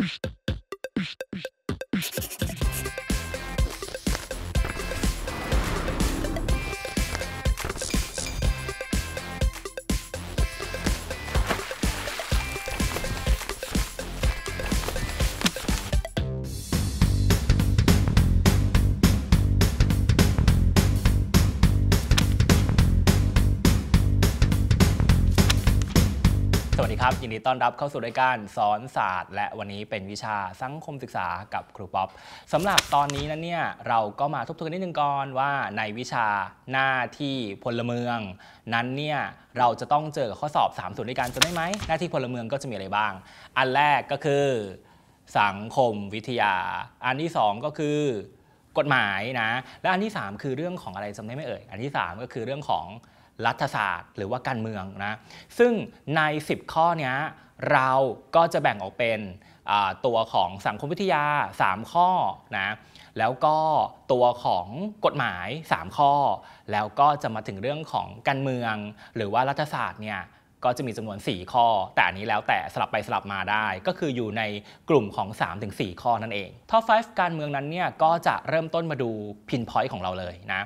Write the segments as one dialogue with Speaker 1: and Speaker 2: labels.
Speaker 1: Psh. นดีต้อนรับเข้าสู่รายการสอนศาสตร์และวันนี้เป็นวิชาสังคมศึกษากับครูป๊อปสำหรับตอนนี้นั้นเนี่ยเราก็มาทบทวนนิดนึงก่อนว่า ในวิชาหน้าที่พลเมือง นั้นเนี่ยเราจะต้องเจอข้อสอบ3ส่วนด้วยกันจะได้ไหมหน้าที่พลเมืองก็จะมีอะไรบ้าง อันแรกก็คือสังคมวิทยา อันที่2ก็คือกฎหมายนะและอันที่ 3 คือเรื่องของอะไรจำได้ไหมเอ่ย อันที่ 3 ก็คือเรื่องของรัฐศาสตร์หรือว่าการเมืองนะซึ่งใน 10 ข้อนี้เราก็จะแบ่งออกเป็นตัวของสังคมวิทยา 3 ข้อนะแล้วก็ตัวของกฎหมาย 3 ข้อ แล้วก็จะมาถึงเรื่องของการเมืองหรือว่ารัฐศาสตร์เนี่ยก็จะมีจำนวน 4 ข้อ แต่อันนี้แล้วแต่สลับไปสลับมาได้ ก็คืออยู่ในกลุ่มของ3-4ข้อนั่นเองท็อป5การเมืองนั้นเนี่ยก็จะเริ่มต้นมาดูพินพอยต์ของเราเลยนะ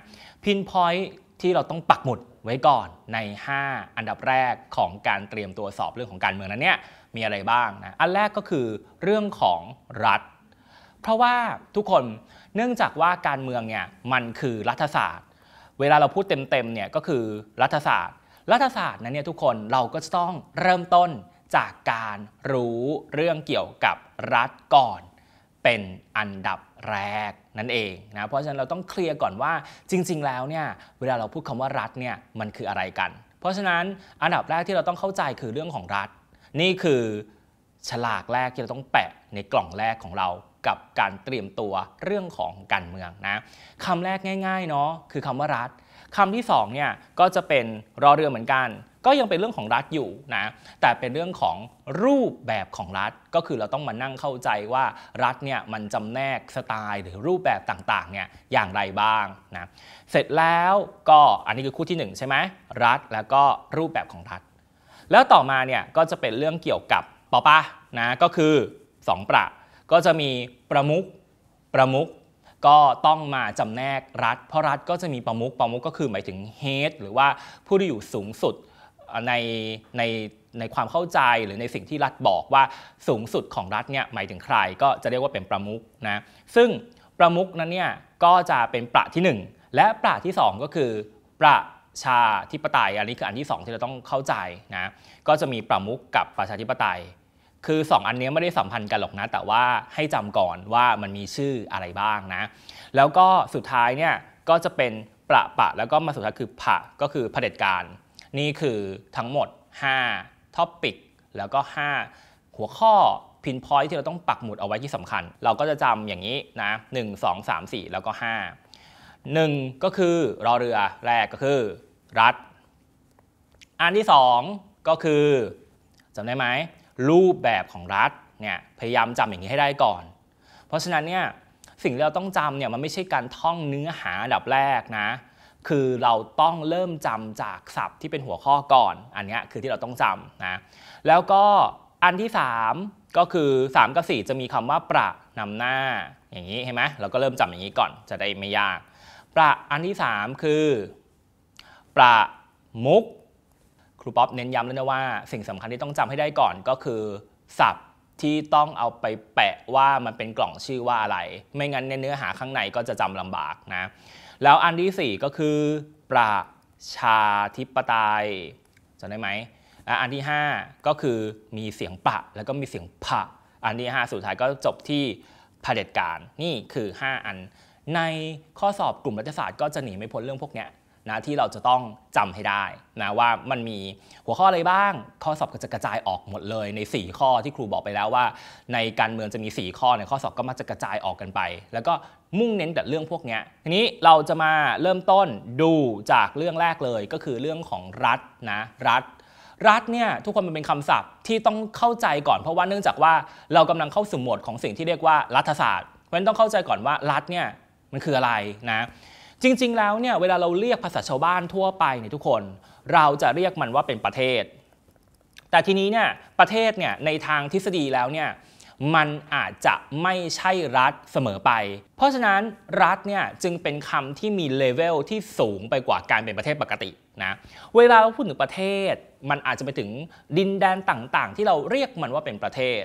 Speaker 1: พินพอยต์ที่เราต้องปักหมุดไว้ก่อนใน 5 อันดับแรกของการเตรียมตัวสอบเรื่องของการเมืองนั้นเนี่ยมีอะไรบ้างนะอันแรกก็คือเรื่องของรัฐ เพราะว่าทุกคนเนื่องจากว่าการเมืองเนี่ยมันคือรัฐศาสตร์ เวลาเราพูดเต็มๆเนี่ยก็คือรัฐศาสตร์ รัฐศาสตร์นั้นเนี่ยทุกคนเราก็ต้องเริ่มต้นจากการรู้เรื่องเกี่ยวกับรัฐก่อนเป็นอันดับแรกนั่นเองนะ เพราะฉะนั้นเราต้องเคลียร์ก่อนว่า จริงๆแล้วเนี่ยเวลาเราพูดคำว่ารัฐเนี่ยมันคืออะไรกัน เพราะฉะนั้นอันดับแรกที่เราต้องเข้าใจคือเรื่องของรัฐ นี่คือฉลากแรกที่เราต้องแปะในกล่องแรกของเรากับการเตรียมตัวเรื่องของการเมืองนะคำแรกง่ายๆเนาะคือคำว่ารัฐคำที่2เนี่ยก็จะเป็นรอเรือเหมือนกันก็ยังเป็นเรื่องของรัฐอยู่นะ แต่เป็นเรื่องของรูปแบบของรัฐก็คือเราต้องมานั่งเข้าใจว่ารัฐเนี่ยมันจำแนกสไตล์ หรือรูปแบบต่างๆเนี่ยอย่างไรบ้างนะ เสร็จแล้วก็อันนี้คือคู่ที่ 1 ใช่ไหมรัฐแล้วก็รูปแบบของรัฐแล้วต่อมาเนี่ยก็จะเป็นเรื่องเกี่ยวกับปปะนะก็คือ 2 ประ ก็จะมีประมุขประมุขก็ต้องมาจำแนกรัฐเพราะรัฐก็จะมีประมุขประมุขก็คือหมายถึงเฮดหรือว่าผู้ที่อยู่สูงสุดในในในความเข้าใจหรือในสิ่งที่รัฐบอกว่าสูงสุดของรัฐเนี่ยหมายถึงใครก็จะเรียกว่าเป็นประมุขนะซึ่งประมุขนั้นเนี่ยก็จะเป็นประที่ 1 และประที่ 2 ก็คือประชาธิปไตยอันนี้คืออันที่ 2 ที่เราต้องเข้าใจนะก็จะมีประมุขกับประชาธิปไตย คือ 2 อันนี้ไม่ได้สัมพันธ์กันหรอกนะ แต่ว่าให้จำก่อนว่ามันมีชื่ออะไรบ้างนะแล้วก็สุดท้ายเนี่ยก็จะเป็นประปะแล้วก็มาสุดท้ายคือผะก็คือเผด็จการนี่คือทั้งหมด5ท็อปิกแล้วก็ 5 หัวข้อพินพอยที่เราต้องปักหมุดเอาไว้ที่สำคัญ เราก็จะจำอย่างนี้นะ 1 2 3 4 แล้วก็ 5 1 ก็คือรอเรือแรกก็คือรัฐอันที่ 2 ก็คือจำได้ไหมรูปแบบของรัฐเนี่ยพยายามจำอย่างนี้ให้ได้ก่อน เพราะฉะนั้นเนี่ยสิ่งที่เราต้องจำเนี่ยมันไม่ใช่การท่องเนื้อหาดับแรกนะคือเราต้องเริ่มจำจากศัพท์ที่เป็นหัวข้อก่อน อันนี้คือที่เราต้องจำนะแล้วก็อันที่ 3 ก็คือ 3กับ4จะมีคำว่าประนำหน้า อย่างนี้เห็นไหมเราก็เริ่มจำอย่างนี้ก่อนจะได้ไม่ยาก ประอันที่ 3 คือ ประมุกครูป๊อปเน้นย้ำแล้วนะว่า สิ่งสำคัญที่ต้องจำให้ได้ก่อนก็คือ ศัพท์ที่ต้องเอาไปแปะว่ามันเป็นกล่องชื่อว่าอะไร ไม่งั้นในเนื้อหาข้างในก็จะจำลำบากนะแล้วอันที่ 4 ก็คือ ประชาธิปไตยจำได้ไหมอันที่5ก็คือมีเสียงปะแล้วก็มีเสียงผะอันที่ 5 สุดท้ายก็จบที่เผด็จการ นี่คือ 5 อัน ในข้อสอบกลุ่มรัฐศาสตร์ก็จะหนีไม่พ้นเรื่องพวกนี้นะที่เราจะต้องจำให้ได้นะว่ามันมีหัวข้ออะไรบ้าง ข้อสอบก็จะกระจายออกหมดเลย ใน 4 ข้อที่ครูบอกไปแล้วว่า ในการเมืองจะมี 4 ข้อในข้อสอบก็มักจะกระจายออกกันไป แล้วก็มุ่งเน้นแต่เรื่องพวกนี้ทีนี้เราจะมาเริ่มต้นดูจากเรื่องแรกเลย ก็คือเรื่องของรัฐนะรัฐ รัฐเนี่ยทุกคนมันเป็นคำศัพท์ที่ต้องเข้าใจก่อนเพราะว่าเนื่องจากว่าเรากำลังเข้าสู่หมวดของสิ่งที่เรียกว่ารัฐศาสตร์เพราะฉะนั้นต้องเข้าใจก่อนว่ารัฐเนี่ยมันคืออะไรนะจริงๆแล้วเนี่ยเวลาเราเรียกภาษาชาวบ้านทั่วไปเนี่ยทุกคนเราจะเรียกมันว่าเป็นประเทศ แต่ทีนี้เนี่ยประเทศเนี่ยในทางทฤษฎีแล้วเนี่ยมันอาจจะไม่ใช่รัฐเสมอไป เพราะฉะนั้นรัฐเนี่ยจึงเป็นคำที่มีเลเวลที่สูงไปกว่าการเป็นประเทศปกตินะ เวลาเราพูดถึงประเทศ มันอาจจะไปถึงดินแดนต่างๆที่เราเรียกมันว่าเป็นประเทศ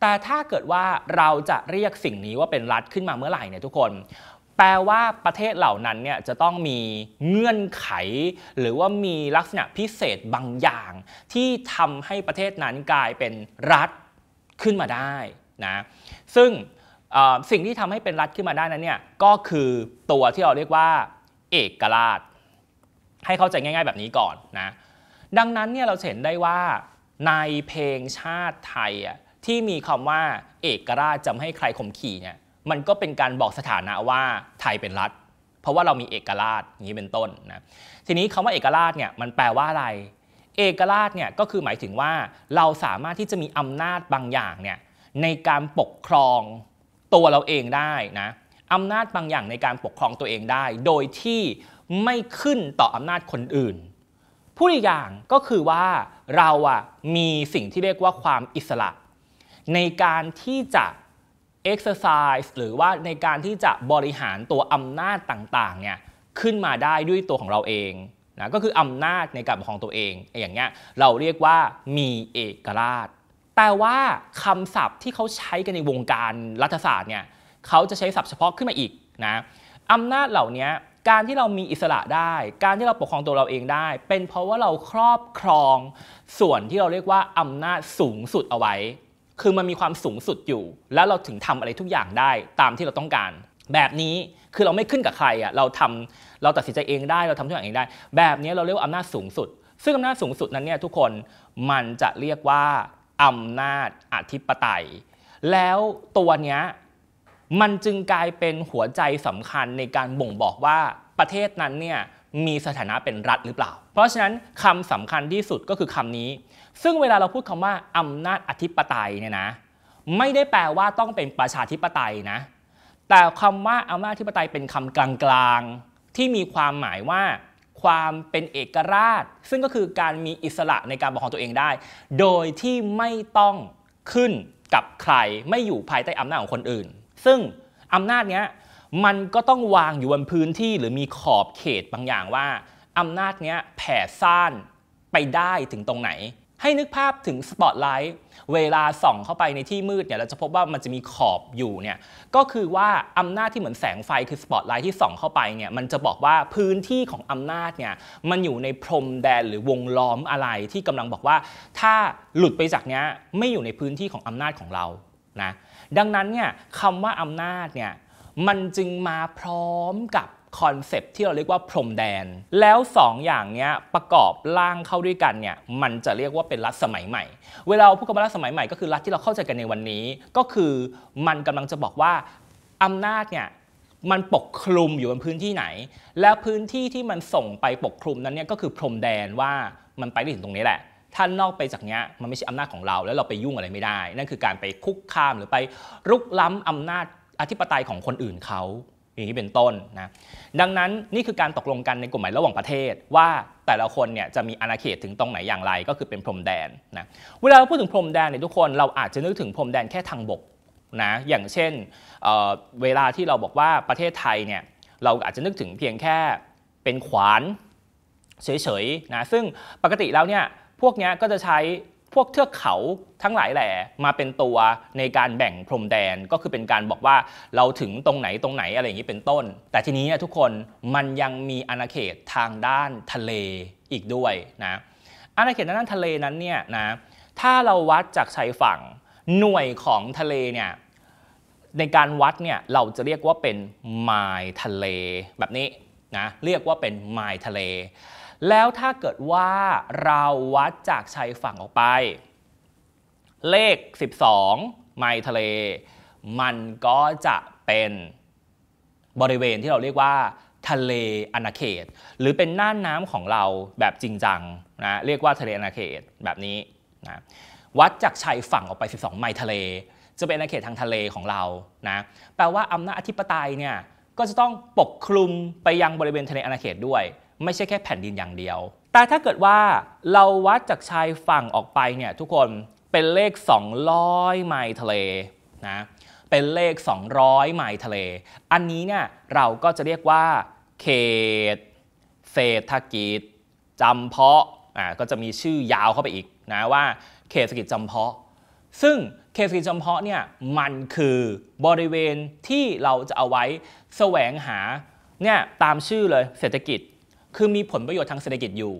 Speaker 1: แต่ถ้าเกิดว่าเราจะเรียกสิ่งนี้ว่าเป็นรัฐขึ้นมาเมื่อไหร่เนี่ยทุกคน แปลว่าประเทศเหล่านั้นเนี่ยจะต้องมีเงื่อนไข หรือว่ามีลักษณะพิเศษบางอย่าง ที่ทำให้ประเทศนั้นกลายเป็นรัฐขึ้นมาได้นะซึ่งสิ่งที่ทำให้เป็นรัฐขึ้นมาได้นั้นเนี่ยก็คือตัวที่เราเรียกว่า เอกราช ให้เข้าใจง่าย ๆ แบบนี้ก่อนนะดังนั้นเนี่ยเราเห็นได้ว่า ในเพลงชาติไทยที่มีคำว่าเอกราชจำให้ใครข่มขี่เนี่ยมันก็เป็นการบอกสถานะว่าไทยเป็นรัฐ เพราะว่าเรามีเอกราชนี้เป็นต้นนะทีนี้คำว่าเอกราชเนี่ยมันแปลว่าอะไรเอกราชเนี่ยก็คือหมายถึงว่าเราสามารถที่จะมีอำนาจบางอย่างเนี่ยในการปกครองตัวเราเองได้นะอำนาจบางอย่างในการปกครองตัวเองได้ โดยที่ไม่ขึ้นต่ออำนาจคนอื่น ผู้อีกอย่างก็คือว่าเราอะมีสิ่งที่เรียกว่าความอิสระในการที่จะ exercise หรือว่าในการที่จะบริหารตัวอำนาจต่างๆเนี่ยขึ้นมาได้ด้วยตัวของเราเองนะก็คืออำนาจในการปกครองตัวเองอย่างเงี้ยเราเรียกว่า มีเอกราชแต่ว่าคำศัพท์ที่เขาใช้กันในวงการรัฐศาสตร์เนี่ยเขาจะใช้ศัพท์เฉพาะขึ้นมาอีกนะอำนาจเหล่านี้การที่เรามีอิสระได้ การที่เราปกครองตัวเราเองได้ เป็นเพราะว่าเราครอบครอง ส่วนที่เราเรียกว่าอำนาจสูงสุดเอาไว้ คือมันมีความสูงสุดอยู่ แล้วเราถึงทำอะไรทุกอย่างได้ตามที่เราต้องการ แบบนี้คือเราไม่ขึ้นกับใครอ่ะเราทำเราตัดสินใจเองได้ เราทำทุกอย่างเองได้ แบบนี้เราเรียกว่าอำนาจสูงสุด ซึ่งอำนาจสูงสุดนั้นเนี่ยทุกคนมันจะเรียกว่าอำนาจอธิปไตย แล้วตัวเนี้ยมันจึงกลายเป็นหัวใจสำคัญในการบ่งบอกว่าประเทศนั้นเนี่ยมีสถานะเป็นรัฐหรือเปล่า เพราะฉะนั้นคำสำคัญที่สุดก็คือคำนี้ ซึ่งเวลาเราพูดคำว่าอำนาจอธิปไตยเนี่ยนะไม่ได้แปลว่าต้องเป็นประชาธิปไตยนะ แต่คำว่าอำนาจอธิปไตยเป็นคำกลางที่มีความหมายว่าความเป็นเอกราช ซึ่งก็คือการมีอิสระในการปกครองตัวเองได้ โดยที่ไม่ต้องขึ้นกับใครไม่อยู่ภายใต้อำนาจของคนอื่น ซึ่งอำนาจเนี้ยมันก็ต้องวางอยู่บนพื้นที่หรือมีขอบเขตบางอย่างว่า อำนาจเนี้ยแผ่ซ่านไปได้ถึงตรงไหนให้นึกภาพถึงสปอตไลท์เวลาส่องเข้าไปในที่มืดเนี่ยเราจะพบว่ามันจะมีขอบอยู่เนี่ยก็คือว่าอำนาจที่เหมือนแสงไฟคือสปอตไลท์ที่ส่องเข้าไปเนี่ยมันจะบอกว่าพื้นที่ของอำนาจเนี่ยมันอยู่ในพรมแดนหรือวงล้อมอะไรที่กำลังบอกว่า ถ้าหลุดไปจากเนี้ยไม่อยู่ในพื้นที่ของอำนาจของเรานะดังนั้นเนี่ยคำว่าอำนาจเนี่ยมันจึงมาพร้อมกับคอนเซปที่เราเรียกว่าพรมแดน แล้ว 2ออย่างนี้ประกอบร่างเข้าด้วยกันเนี่ยมันจะเรียกว่าเป็นรัฐสมัยใหม่ เวลาพูดคำว่ารัฐสมัยใหม่ ก็คือรัฐที่เราเข้าใจกันในวันนี้ ก็คือมันกำลังจะบอกว่าอำนาจเนี่ยมันปกคลุมอยู่บนพื้นที่ไหน แล้วพื้นที่ที่มันส่งไปปกคลุมนั้นเนี่ยก็คือพรมแดนว่ามันไปได้ถึงตรงนี้แหละ ถ้านอกไปจากนี้มันไม่ใช่อำนาจของเรา แล้วเราไปยุ่งอะไรไม่ได้ นั่นคือการไปคุกคามหรือไปรุกล้ำอำนาจอธิปไตยของคนอื่นเขาางนี้เป็นต้นนะดังนั้นนี่คือการตกลงกันในกฎหมายระหว่างประเทศว่าแต่ละคนเนี่ยจะมีอาณาเขตถึงตรงไหนอย่างไร ก็คือเป็นพรมแดนนะเวลาเราพูดถึงพรมแดนเนี่ยทุกคนเราอาจจะนึกถึงพรมแดนแค่ทางบกนะอย่างเช่นเเวลาที่เราบอกว่าประเทศไทยเนี่ยเราอาจจะนึกถึงเพียงแค่เป็นขวานเฉยๆนะซึ่งปกติแล้วเนี่ยพวกนี้ก็จะใช้พวกเทือกเขาทั้งหลายแหล่มาเป็นตัวในการแบ่งพรมแดนก็คือเป็นการบอกว่าเราถึงตรงไหนตรงไหนอะไรอย่างนี้เป็นต้น แต่ทีนี้ทุกคนมันยังมีอาณาเขตทางด้านทะเลอีกด้วยนะอาณาเขตทางด้านทะเลนั้นเนี่ยนะถ้าเราวัดจากชายฝั่งหน่วยของทะเลเนี่ยในการวัดเนี่ยเราจะเรียกว่าเป็นไมล์ทะเลแบบนี้นะเรียกว่าเป็นไมล์ทะเลแล้วถ้าเกิดว่าเราวัดจากชายฝั่งออกไป เลข 12 ไมล์ทะเล มันก็จะเป็นบริเวณที่เราเรียกว่า ทะเลอาณาเขต หรือเป็นน่านน้ำของเราแบบจริงจังนะเรียกว่าทะเลอาณาเขตแบบนี้นะวัดจากชายฝั่งออกไป 12 ไมล์ทะเล จะเป็นอาณาเขตทางทะเลของเรานะแปลว่าอำนาจอธิปไตยเนี่ยก็จะต้องปกคลุมไปยังบริเวณทะเลอาณาเขตด้วยไม่ใช่แค่แผ่นดินอย่างเดียว แต่ถ้าเกิดว่าเราวัดจากชายฝั่งออกไปเนี่ยทุกคนเป็นเลข 200 ไมล์ทะเลนะ เป็นเลข 200 ไมล์ทะเล อันนี้เนี่ยเราก็จะเรียกว่าเขต เศรษฐกิจจำเพาะ อ่าก็จะมีชื่อยาวเข้าไปอีกนะว่า เขตเศรษฐกิจจำเพาะ ซึ่งเขตเศรษฐกิจจำเพาะเนี่ยมันคือบริเวณที่เราจะเอาไว้แสวงหาเนี่ยตามชื่อเลยเศรษฐกิจคือมีผลประโยชน์ทางเศรษฐกิจอยู่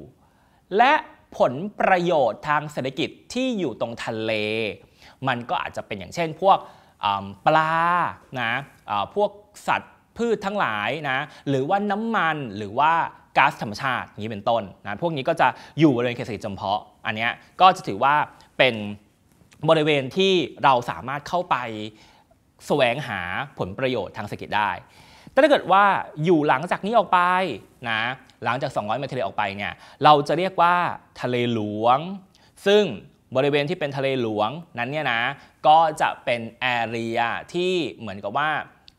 Speaker 1: และผลประโยชน์ทางเศรษฐกิจที่อยู่ตรงทะเล มันก็อาจจะเป็นอย่างเช่น พวกปลานะพวกสัตว์พืชทั้งหลายนะหรือว่าน้ำมันหรือว่าก๊าซธรรมชาติอย่างนี้เป็นต้นนะพวกนี้ก็จะอยู่บริเวณเขตเศรษฐกิจเฉเพาะอันนี้ก็จะถือว่าเป็นบริเวณที่เราสามารถเข้าไปแสวงหาผลประโยชน์ทางเศรษฐกิจได้แต่ถ้าเกิดว่าอยู่หลังจากนี้ออกไปนะหลังจาก 200เมตรทะเลออกไปเนี่ยเราจะเรียกว่าทะเลหลวง ซึ่งบริเวณที่เป็นทะเลหลวงนั้นเนี่ยนะก็จะเป็นแอเรียที่เหมือนกับว่า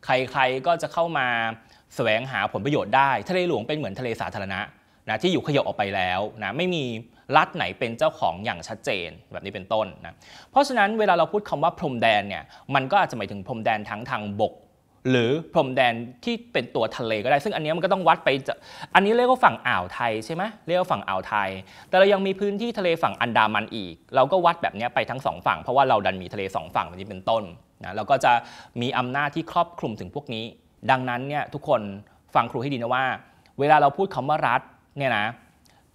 Speaker 1: ใครๆก็จะเข้ามาแสวงหาผลประโยชน์ได้ ทะเลหลวงเป็นเหมือนทะเลสาธารณะนะที่อยู่ขยบออกไปแล้วนะไม่มีรัฐไหนเป็นเจ้าของอย่างชัดเจนแบบนี้เป็นต้นนะเพราะฉะนั้นเวลาเราพูดคำว่าพรมแดนเนี่ยมันก็อาจจะหมายถึงพรมแดนทั้งทางบกหรือพรมแดนที่เป็นตัวทะเลก็ได้ ซึ่งอันนี้มันก็ต้องวัดไปอันนี้เรียกว่าฝั่งอ่าวไทยใช่ไหมเรียกว่าฝั่งอ่าวไทย แต่เรายังมีพื้นที่ทะเลฝั่งอันดามันอีก เราก็วัดแบบนี้ไปทั้งสองฝั่งเพราะว่าเราดันมีทะเลสองฝั่งแบบนี้เป็นต้นนะเราก็จะมีอำนาจที่ครอบคลุมถึงพวกนี้ ดังนั้นเนี่ยทุกคนฟังครูให้ดีนะว่า เวลาเราพูดคำว่ารัฐเนี่ยนะ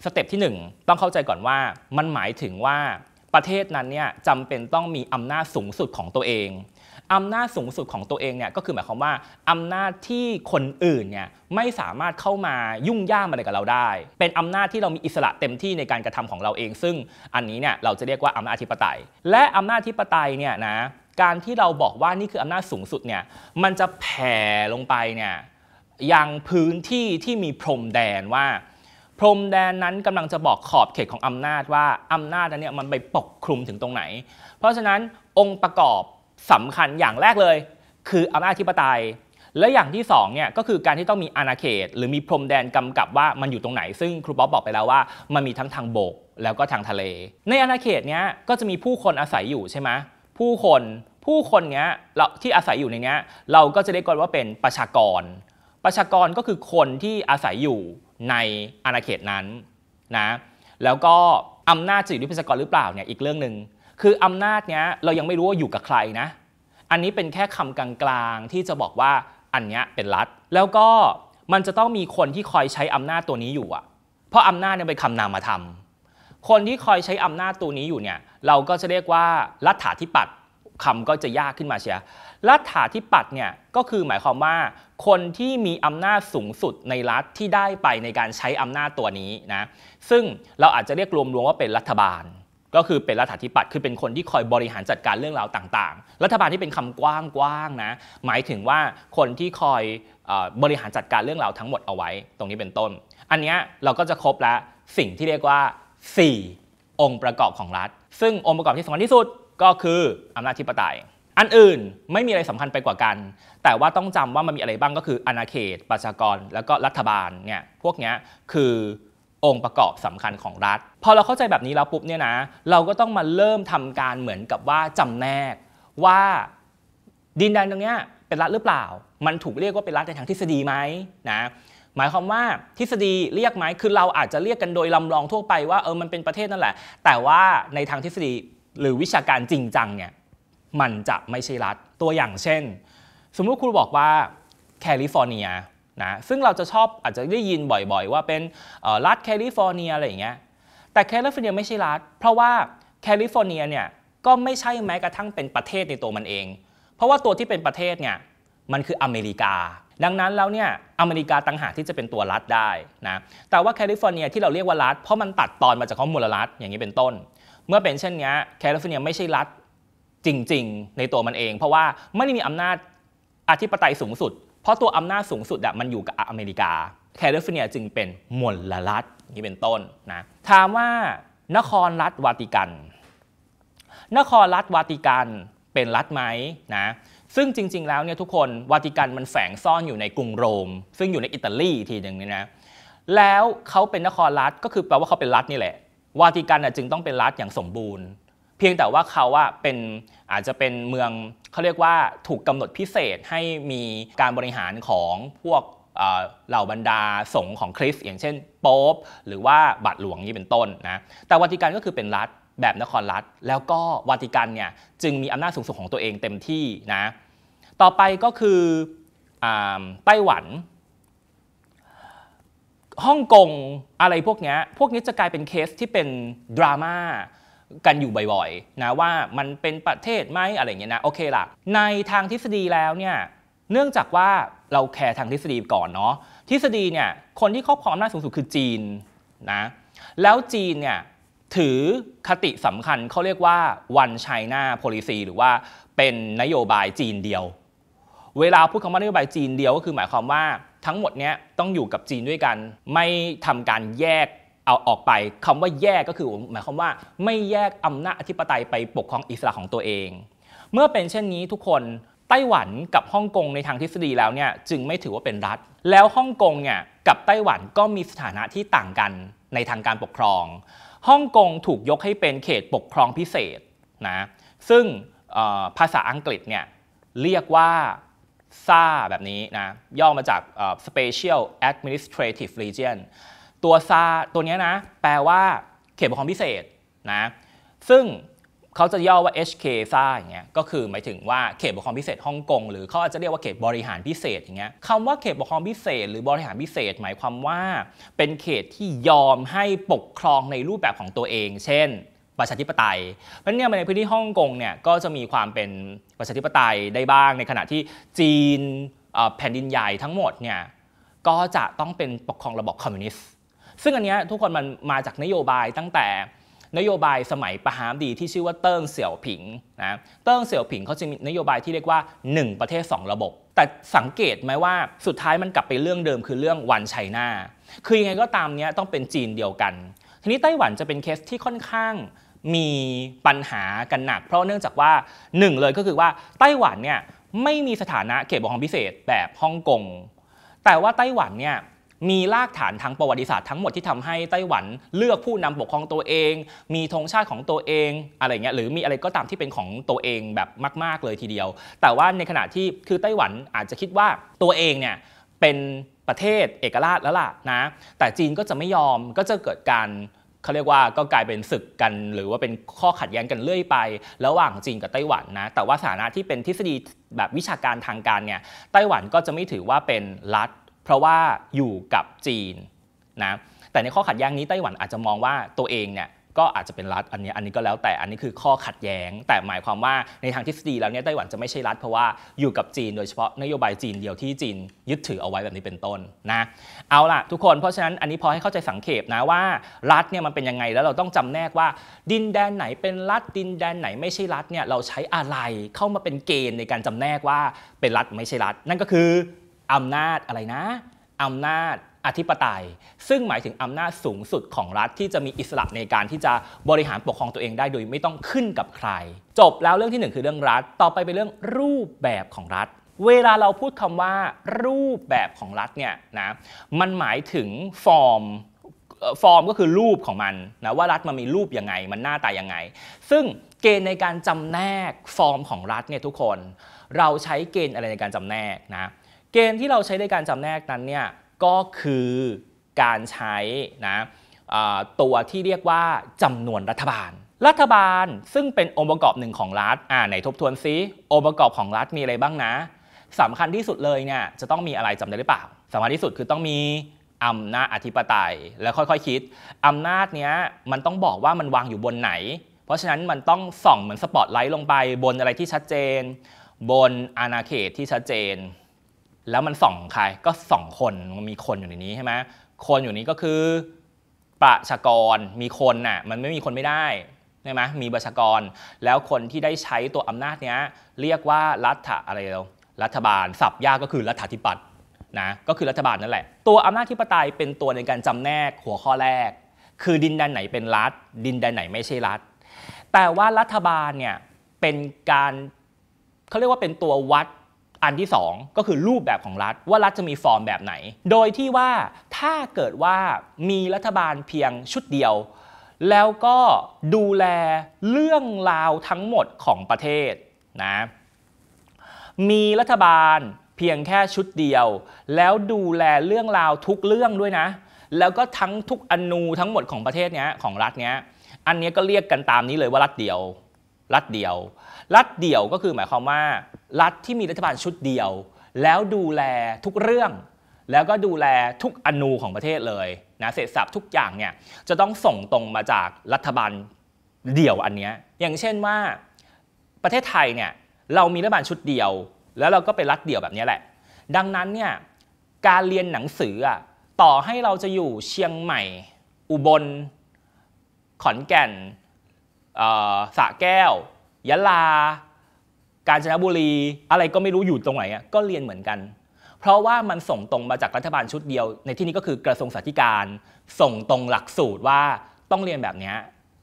Speaker 1: สเต็ปที่ 1 ต้องเข้าใจก่อนว่ามันหมายถึงว่าประเทศนั้นเนี่ยจำเป็นต้องมีอำนาจสูงสุดของตัวเองอำนาจสูงสุดของตัวเองเนี่ยก็คือหมายความว่าอำนาจที่คนอื่นเนี่ยไม่สามารถเข้ามายุ่งยากอะไรกับเราได้ เป็นอำนาจที่เรามีอิสระเต็มที่ในการกระทำของเราเอง ซึ่งอันนี้เนี่ยเราจะเรียกว่าอำนาจอธิปไตย และอำนาจอธิปไตยเนี่ยนะการที่เราบอกว่านี่คืออำนาจสูงสุดเนี่ยมันจะแผ่ลงไปเนี่ยยังพื้นที่ที่มีพรมแดนว่า พรมแดนนั้นกำลังจะบอกขอบเขตของอำนาจว่าอำนาจนั้นเนี่ยมันไปปกคลุมถึงตรงไหน เพราะฉะนั้นองค์ประกอบสำคัญอย่างแรกเลยคืออำนาจธิปไตย และอย่างที่2เนี่ยก็คือการที่ต้องมีอาณาเขต หรือมีพรมแดนกำกับว่ามันอยู่ตรงไหน ซึ่งครูบ๊อปบอกไปแล้วว่า มันมีทั้งทางบกแล้วก็ทางทะเล ในอาณาเขตเนี้ยก็จะมีผู้คนอาศัยอยู่ใช่ไหมผู้คนผู้คนเนี้ยเราที่อาศัยอยู่ในเนี้ยเราก็จะเรียกกันว่าเป็นประชากร ประชากรก็คือคนที่อาศัยอยู่ในอาณาเขตนั้นนะแล้วก็อำนาจจะอยู่ที่ประชากรหรือเปล่าเนี่ยอีกเรื่องหนึ่งคืออำนาจเนี้ยเรายังไม่รู้ว่าอยู่กับใครนะ อันนี้เป็นแค่คำกลางๆที่จะบอกว่าอันเนี้ยเป็นรัฐ แล้วก็มันจะต้องมีคนที่คอยใช้อำนาจตัวนี้อยู่อะเพราะอำนาจเนี่ยเป็นคำนามธรรมาคนที่คอยใช้อำนาจตัวนี้อยู่เนี่ยเราก็จะเรียกว่ารัฐาธิปัตย์คำก็จะยากขึ้นมาเชียรัฐาธิปัตย์เนี่ยก็คือหมายความว่า คนที่มีอำนาจสูงสุดในรัฐที่ได้ไปในการใช้อำนาจตัวนี้นะซึ่งเราอาจจะเรียกรวมๆว่าเป็นรัฐบาลก็คือเป็นรัฐาธิปัตย์คือเป็นคนที่คอยบริหารจัดการเรื่องราวต่าง ๆ รัฐบาลที่เป็นคำกว้างๆนะหมายถึงว่าคนที่คอยบริหารจัดการเรื่องราวทั้งหมดเอาไว้ ตรงนี้เป็นต้น อันนี้เราก็จะครบแล้วสิ่งที่เรียกว่า 4 องค์ประกอบของรัฐ ซึ่งองค์ประกอบที่สำคัญที่สุดก็คืออำนาจธิปไตย อันอื่นไม่มีอะไรสำคัญไปกว่ากัน แต่ว่าต้องจำว่ามันมีอะไรบ้างก็คืออาณาเขตประชากร แล้วก็รัฐบาลเนี่ยพวกนี้คือองค์ประกอบสำคัญของรัฐ พอเราเข้าใจแบบนี้แล้วปุ๊บเนี่ยนะ เราก็ต้องมาเริ่มทำการเหมือนกับว่าจำแนกว่าดินแดนตรงเนี้ยเป็นรัฐหรือเปล่า มันถูกเรียกว่าเป็นรัฐในทางทฤษฎีไหมนะ หมายความว่าทฤษฎีเรียกไหมคือเราอาจจะเรียกกันโดยลำลองทั่วไปว่าเออมันเป็นประเทศนั่นแหละ แต่ว่าในทางทฤษฎีหรือวิชาการจริงจังเนี่ยมันจะไม่ใช่รัฐ ตัวอย่างเช่น สมมติครูบอกว่าแคลิฟอร์เนียนะซึ่งเราจะชอบอาจจะได้ยินบ่อยๆ ว่าเป็นรัฐแคลิฟอร์เนียอะไรอย่างเงี้ยแต่แคลิฟอร์เนียไม่ใช่รัฐเพราะว่าแคลิฟอร์เนียเนี่ยก็ไม่ใช่แม้กระทั่งเป็นประเทศในตัวมันเอง เพราะว่าตัวที่เป็นประเทศเนี่ยมันคืออเมริกา ดังนั้นแล้วเนี่ยอเมริกาต่างหากที่จะเป็นตัวรัฐได้นะแต่ว่าแคลิฟอร์เนียที่เราเรียกว่ารัฐเพราะมันตัดตอนมาจากข้อมูลรัฐอย่างนี้เป็นต้น เมื่อเป็นเช่นนี้แคลิฟอร์เนียไม่ใช่รัฐจริงๆ ในตัวมันเอง เพราะว่าไม่ได้มีอำนาจอธิปไตยสูงสุดเพราะตัวอำนาจสูงสุดอะมันอยู่กับอเมริกา แคลิฟอร์เนียจึงเป็นมลรัฐนี่เป็นต้นนะถามว่านครรัฐวาติกัน นครรัฐวาติกันเป็นรัฐไหมนะซึ่งจริง ๆ แล้วเนี่ยทุกคนวาติกันมันแฝงซ่อนอยู่ในกรุงโรม ซึ่งอยู่ในอิตาลีทีหนึ่งนี่นะแล้วเขาเป็นนครรัฐก็คือแปลว่าเขาเป็นรัฐนี่แหละวาติกันจึงต้องเป็นรัฐอย่างสมบูรณ์เพียงแต่ว่าเขาว่าเป็นอาจจะเป็นเมืองเขาเรียกว่าถูกกำหนดพิเศษให้มีการบริหารของพวกเหล่าบรรดาสงฆ์ของคริสต์อย่างเช่น โป๊ปหรือว่าบัตรหลวงนี่เป็นต้นนะแต่วัติกันก็คือเป็นรัฐแบบนครรัฐ แล้วก็วัติกันเนี่ยจึงมีอำนาจสูงสุดของตัวเองเต็มที่นะต่อไปก็คืออไต้หวันฮ่องกงอะไรพวกนี้พวกนี้จะกลายเป็นเคสที่เป็นดราม่ากันอยู่บ่อยๆนะว่ามันเป็นประเทศไหมอะไรเงี้ยนะโอเคล่ะในทางทฤษฎีแล้วเนี่ย เนื่องจากว่าเราแคร์ทางทฤษฎีก่อนเนาะทฤษฎีเนี่ย คนที่ครอบครองอำนาจสูงสุดคือจีนนะแล้วจีนเนี่ย ถือคติสำคัญเขาเรียกว่า one China policy หรือว่าเป็นนโยบายจีนเดียว เวลาพูดคำว่านโยบายจีนเดียวก็คือหมายความว่า ทั้งหมดเนี้ยต้องอยู่กับจีนด้วยกันไม่ทำการแยกเอาออกไปคำว่าแยกก็คือหมายความว่าไม่แยกอำนาจอธิปไตยไปปกครองอิสระของตัวเอง เมื่อเป็นเช่นนี้ทุกคนไต้หวันกับฮ่องกงในทางทฤษฎีแล้วเนี่ยจึงไม่ถือว่าเป็นรัฐ แล้วฮ่องกงเนี่ยกับไต้หวันก็มีสถานะที่ต่างกันในทางการปกครองฮ่องกงถูกยกให้เป็นเขตปกครองพิเศษนะซึ่งภาษาอังกฤษเนี่ยเรียกว่าซ่าแบบนี้นะย่อมาจาก Special Administrative Region ตัวซาตัวนี้นะแปลว่าเขตปกครองพิเศษนะซึ่งเขาจะย่อว่า HK ซาอย่างเงี้ยก็คือหมายถึงว่าเขตปกครองพิเศษฮ่องกงหรือเขาอาจจะเรียกว่าเขตบริหารพิเศษอย่างเงี้ยคำว่าเขตปกครองพิเศษหรือบริหารพิเศษ หมายความว่า เป็นเขตที่ยอมให้ปกครองในรูปแบบของตัวเอง เช่น ประชาธิปไตย เพราะเนี่ยในพื้นที่ฮ่องกงเนี่ยก็จะมีความเป็นประชาธิปไตยได้บ้าง ในขณะที่จีนแผ่นดินใหญ่ทั้งหมดเนี่ยก็จะต้องเป็นปกครองระบอบคอมมิวนิสต์ซึ่งอันนี้ทุกคนมันมาจากนโยบายตั้งแต่นโยบายสมัยประหามดีที่ชื่อว่าเติ้งเสี่ยวผิงนะเติ้งเสี่ยวผิงเขาจะมีนโยบายที่เรียกว่า 1 ประเทศ 2 ระบบ แต่สังเกตไหมว่าสุดท้ายมันกลับไปเรื่องเดิมคือเรื่องวันไชน่าคือยังไงก็ตามเนี้ยต้องเป็นจีนเดียวกัน ทีนี้ไต้หวันจะเป็นเคสที่ค่อนข้างมีปัญหากันหนัก เพราะเนื่องจากว่า1เลยก็คือว่าไต้หวันเนี่ยไม่มีสถานะเขตปกครองพิเศษแบบฮ่องกงแต่ว่าไต้หวันเนี่ยมีรากฐานทางประวัติศาสตร์ทั้งหมดที่ทำให้ไต้หวันเลือกผู้นำปกครองตัวเอง มีธงชาติของตัวเองอะไรเงี้ยหรือมีอะไรก็ตามที่เป็นของตัวเองแบบมากๆเลยทีเดียว แต่ว่าในขณะที่คือไต้หวันอาจจะคิดว่าตัวเองเนี่ยเป็นประเทศเอกราชแล้วล่ะนะ แต่จีนก็จะไม่ยอมก็จะเกิดการเขาเรียกว่าก็กลายเป็นศึกกัน หรือว่าเป็นข้อขัดแย้งกันเรื่อยไป ระหว่างจีนกับไต้หวันนะแต่ว่าสถานะที่เป็นทฤษฎีแบบวิชาการทางการเนี่ยไต้หวันก็จะไม่ถือว่าเป็นรัฐเพราะว่าอยู่กับจีนนะแต่ในข้อขัดแย้งนี้ไต้หวันอาจจะมองว่าตัวเองเนี่ยก็อาจจะเป็นรัฐอันนี้อันนี้ก็แล้วแต่อันนี้คือข้อขัดแย้ง แต่หมายความว่าในทางทฤษฎีแล้วเนี่ยไต้หวันจะไม่ใช่รัฐเพราะว่าอยู่กับจีน โดยเฉพาะนโยบายจีนเดียวที่จีนยึดถือเอาไว้แบบนี้เป็นต้นนะเอาล่ะทุกคนเพราะฉะนั้นอันนี้พอให้เข้าใจสังเขปนะว่ารัฐเนี่ยมันเป็นยังไงแล้วเราต้องจำแนกว่าดินแดนไหนเป็นรัฐดินแดนไหนไม่ใช่รัฐเนี่ยเราใช้อะไรเข้ามาเป็นเกณฑ์ในการจำแนกว่าเป็นรัฐไม่ใช่รัฐนั่นก็คืออำนาจอะไรนะอำนาจอธิปไตย ซึ่งหมายถึงอำนาจสูงสุดของรัฐที่จะมีอิสระในการที่จะบริหารปกครองตัวเองได้โดยไม่ต้องขึ้นกับใคร จบแล้วเรื่องที่ 1 คือเรื่องรัฐต่อไปเป็นเรื่องรูปแบบของรัฐ เวลาเราพูดคำว่า รูปแบบของรัฐเนี่ยนะมันหมายถึงฟอร์มฟอร์มก็คือรูปของมันนะว่ารัฐมันมีรูปยังไง มันหน้าตายังไง ซึ่งเกณฑ์ในการจำแนกฟอร์มของรัฐเนี่ยทุกคน เราใช้เกณฑ์อะไรในการจำแนกนะเกณฑ์ที่เราใช้ในการจำแนกนั้นเนี่ยก็คือการใช้นะตัวที่เรียกว่าจำนวนรัฐบาล รัฐบาลซึ่งเป็นองค์ประกอบหนึ่งของรัฐอ่าไหนทบทวนซิ องค์ประกอบของรัฐมีอะไรบ้างนะสำคัญที่สุดเลยเนี่ยจะต้องมีอะไรจำได้หรือเปล่าสำคัญที่สุดคือต้องมีอำนาจอธิปไตย แล้วค่อยๆคิดอำนาจเนี้ยมันต้องบอกว่ามันวางอยู่บนไหน เพราะฉะนั้นมันต้องส่อง เหมือนสปอตไลท์ลงไป บนอะไรที่ชัดเจน บนอาณาเขตที่ชัดเจนแล้วมันส่องใครก็ส่องคนมันมีคนอยู่ในนี้ใช่ไหมคนอยู่นี้ก็คือประชากรมีคนน่ะมันไม่มีคนไม่ได้ใช่ไหมมีประชากร แล้วคนที่ได้ใช้ตัวอำนาจเนี้ยเรียกว่ารัฐอะไรลรวรัฐบาลสับยากก็คือรัฐาธิปัตย์นะก็คือรัฐบาลนั่นแหละ ตัวอำนาจีิปไตยเป็นตัวในการจำแนก หัวข้อแรก คือดินแดนไหนเป็นรัฐ ดินแดนไหนไม่ใช่รัฐ แต่ว่ารัฐบาลเนี่ยเป็นการเขาเรียกว่าเป็นตัววัดอันที่2ก็คือรูปแบบของรัฐว่ารัฐจะมีฟอร์มแบบไหน โดยที่ว่าถ้าเกิดว่ามีรัฐบาลเพียงชุดเดียว แล้วก็ดูแลเรื่องราวทั้งหมดของประเทศนะมีรัฐบาลเพียงแค่ชุดเดียว แล้วดูแลเรื่องราวทุกเรื่องด้วยนะ แล้วก็ทั้งทุกอนูทั้งหมดของประเทศเนี้ยของรัฐเนี้ยอันนี้ก็เรียกกันตามนี้เลยว่ารัฐเดียว รัฐเดียว รัฐเดียวก็คือหมายความว่ารัฐที่มีรัฐบาลชุดเดียว แล้วดูแลทุกเรื่อง แล้วก็ดูแลทุกอนูของประเทศเลยนะเศษสับทุกอย่างเนี่ยจะต้องส่งตรงมาจากรัฐบาล เดี่ยวอันนี้อย่างเช่นว่าประเทศไทยเนี่ยเรามีรัฐบาลชุดเดียว แล้วเราก็เป็นรัฐเดี่ยวแบบนี้แหละดังนั้นเนี่ยการเรียนหนังสือต่อให้เราจะอยู่เชียงใหม่ อุบล ขอนแก่นสระแก้วยะลากาญจนบุรีอะไรก็ไม่รู้อยู่ตรงไหนก็เรียนเหมือนกัน เพราะว่ามันส่งตรงมาจากรัฐบาลชุดเดียว ในที่นี้ก็คือกระทรวงสาธิการส่งตรงหลักสูตรว่าต้องเรียนแบบนี้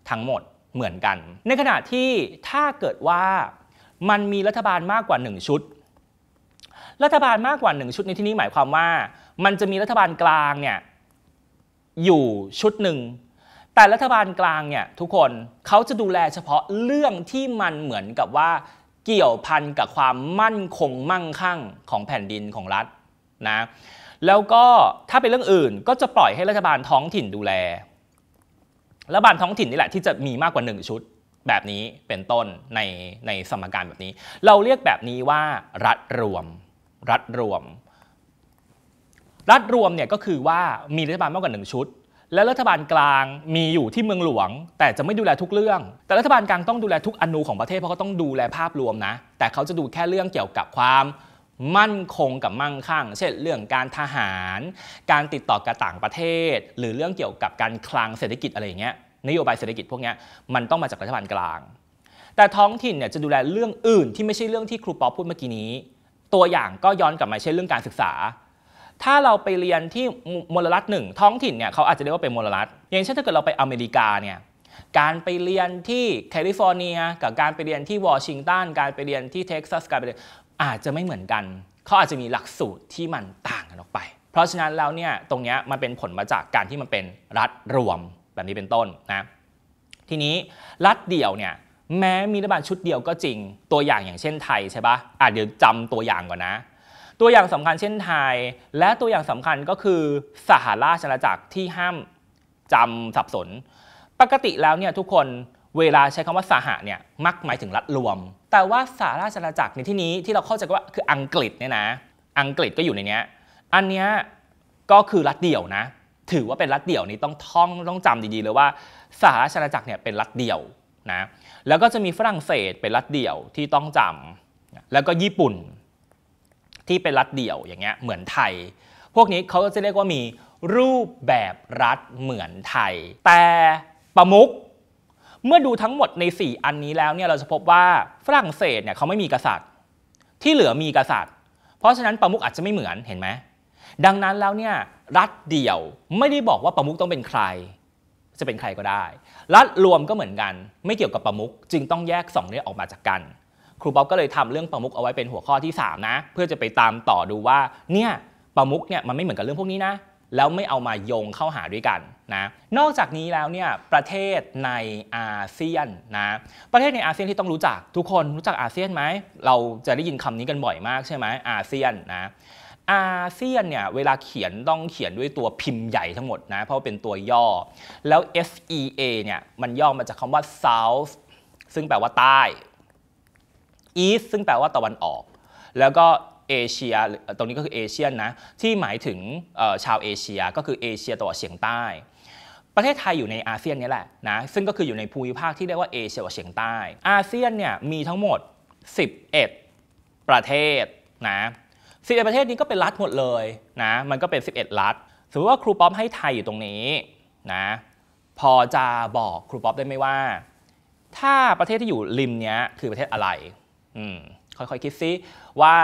Speaker 1: ทั้งหมดเหมือนกัน ในขณะที่ถ้าเกิดว่ามันมีรัฐบาลมากกว่า 1 ชุด รัฐบาลมากกว่า 1ชุดในที่นี้หมายความว่ามันจะมีรัฐบาลกลางเนี่ยอยู่ชุดหนึ่งแต่รัฐบาลกลางเนี่ยทุกคนเขาจะดูแลเฉพาะเรื่องที่มันเหมือนกับว่าเกี่ยวพันกับความมั่นคงมั่งคั่งของแผ่นดินของรัฐนะแล้วก็ถ้าเป็นเรื่องอื่นก็จะปล่อยให้รัฐบาลท้องถิ่นดูแล รัฐบาลท้องถิ่นนี่แหละที่จะมีมากกว่า1 ชุดแบบนี้เป็นต้นในในสมการแบบนี้ เราเรียกแบบนี้ว่ารัฐรวม รัฐรวม รัฐรวมเนี่ยก็คือว่ามีรัฐบาลมากกว่า 1 ชุดและรัฐบาลกลางมีอยู่ที่เมืองหลวงแต่จะไม่ดูแลทุกเรื่อง แต่รัฐบาลกลางต้องดูแลทุกอนูของประเทศเพราะเขาต้องดูแลภาพรวมนะ แต่เขาจะดูแค่เรื่องเกี่ยวกับความ มั่นคงกับมั่งคั่ง เช่น เรื่องการทหาร การติดต่อกับต่างประเทศ หรือเรื่องเกี่ยวกับการคลังเศรษฐกิจอะไรอย่างเงี้ยนโยบายเศรษฐกิจพวกนี้มันต้องมาจากรัฐบาลกลาง แต่ท้องถิ่นเนี่ยจะดูแลเรื่องอื่น ที่ไม่ใช่เรื่องที่ครูปอพูดเมื่อกี้นี้ ตัวอย่างก็ย้อนกลับมาเช่นเรื่องการศึกษาถ้าเราไปเรียนที่มลรัฐหนึ่งท้องถิ่นเนี่ยเขาอาจจะเรียกว่าเป็นมลรัฐอย่างเช่นถ้าเกิดเราไปอเมริกาเนี่ยการไปเรียนที่แคลิฟอร์เนีย กับการไปเรียนที่วอชิงตันการไปเรียนที่เท็กซัสการไปเรียนอาจจะไม่เหมือนกันเขาอาจจะมีหลักสูตรที่มันต่างกันออกไป เพราะฉะนั้นแล้วเนี่ยตรงนี้มันเป็นผลมาจากการที่มันเป็นรัฐรวมแบบนี้เป็นต้นนะทีนี้รัฐเดี่ยวเนี่ยแม้มีรัฐบาลชุดเดียวก็จริงตัวอย่างอย่างเช่นไทยใช่ปะอ่ะเดี๋ยวจำตัวอย่างก่อนนะตัวอย่างสำคัญเช่นไทย และตัวอย่างสำคัญก็คือสหราชอาณาจักรที่ห้ามจำสับสน ปกติแล้วเนี่ยทุกคนเวลาใช้คำว่าสหเนี่ยมักหมายถึงรัฐรวม แต่ว่าสหราชอาณาจักรในที่นี้ที่เราเข้าใจว่าคืออังกฤษเนี่ยนะอังกฤษก็อยู่ในนี้อันนี้ก็คือรัฐเดี่ยวนะ ถือว่าเป็นรัฐเดี่ยวนี้ต้องท่องต้องจำดีๆ เลยว่าสหราชอาณาจักรเนี่ยเป็นรัฐเดี่ยวนะแล้วก็จะมีฝรั่งเศสเป็นรัฐเดี่ยวที่ต้องจำแล้วก็ญี่ปุ่นที่เป็นรัฐเดี่ยวอย่างเงี้ยเหมือนไทย พวกนี้เขาจะเรียกว่ามีรูปแบบรัฐเหมือนไทย แต่ประมุขเมื่อดูทั้งหมดใน 4 อันนี้แล้วเนี่ยเราจะพบว่าฝรั่งเศสเนี่ยเขาไม่มีกษัตริย์ที่เหลือมีกษัตริย์ เพราะฉะนั้นประมุขอาจจะไม่เหมือนเห็นไหมดังนั้นแล้วเนี่ยรัฐเดี่ยวไม่ได้บอกว่าประมุขต้องเป็นใคร จะเป็นใครก็ได้ รัฐรวมก็เหมือนกันไม่เกี่ยวกับประมุขจึงต้องแยก2เนี่ยออกมาจากกันครูบ๊อบก็เลยทำเรื่องประมุกเอาไว้เป็นหัวข้อที่3นะเพื่อจะไปตามต่อดูว่าเนี่ยประมุกเนี่ยมันไม่เหมือนกับเรื่องพวกนี้นะ แล้วไม่เอามาโยงเข้าหาด้วยกันนะนอกจากนี้แล้วเนี่ยประเทศในอาเซียนนะประเทศในอาเซียนที่ต้องรู้จัก ทุกคนรู้จักอาเซียนไหมเราจะได้ยินคำนี้กันบ่อยมากใช่ไหมอาเซียนนะอาเซียนเนี่ยเวลาเขียนต้องเขียนด้วยตัวพิมพ์ใหญ่ทั้งหมดนะเพราะเป็นตัวย่อ แล้ว SEA เนี่ยมันย่อมาจากคำว่า South ซึ่งแปลว่าใต้ East ซึ่งแปลว่าตะวันออก แล้วก็เอเชียตรงนี้ก็คือเอเชียนะที่หมายถึงชาวเอเชียก็คือเอเชียตะวันเฉียงใต้ ประเทศไทยอยู่ในอาเซียนนี่แหละนะซึ่งก็คืออยู่ในภูมิภาคที่เรียกว่าเอเชียตะวันเฉียงใต้ อาเซียนเนี่ยมีทั้งหมด 11 ประเทศนะสิบเอ็ดประเทศนี้ก็เป็นรัฐหมดเลยนะมันก็เป็น 11 รัฐสมมติว่าครูป๊อปให้ไทยอยู่ตรงนี้นะพอจะบอกครูป๊อปได้ไหมว่า ถ้าประเทศที่อยู่ริมเนี้ยคือประเทศอะไรค่อยๆคิดซิว่า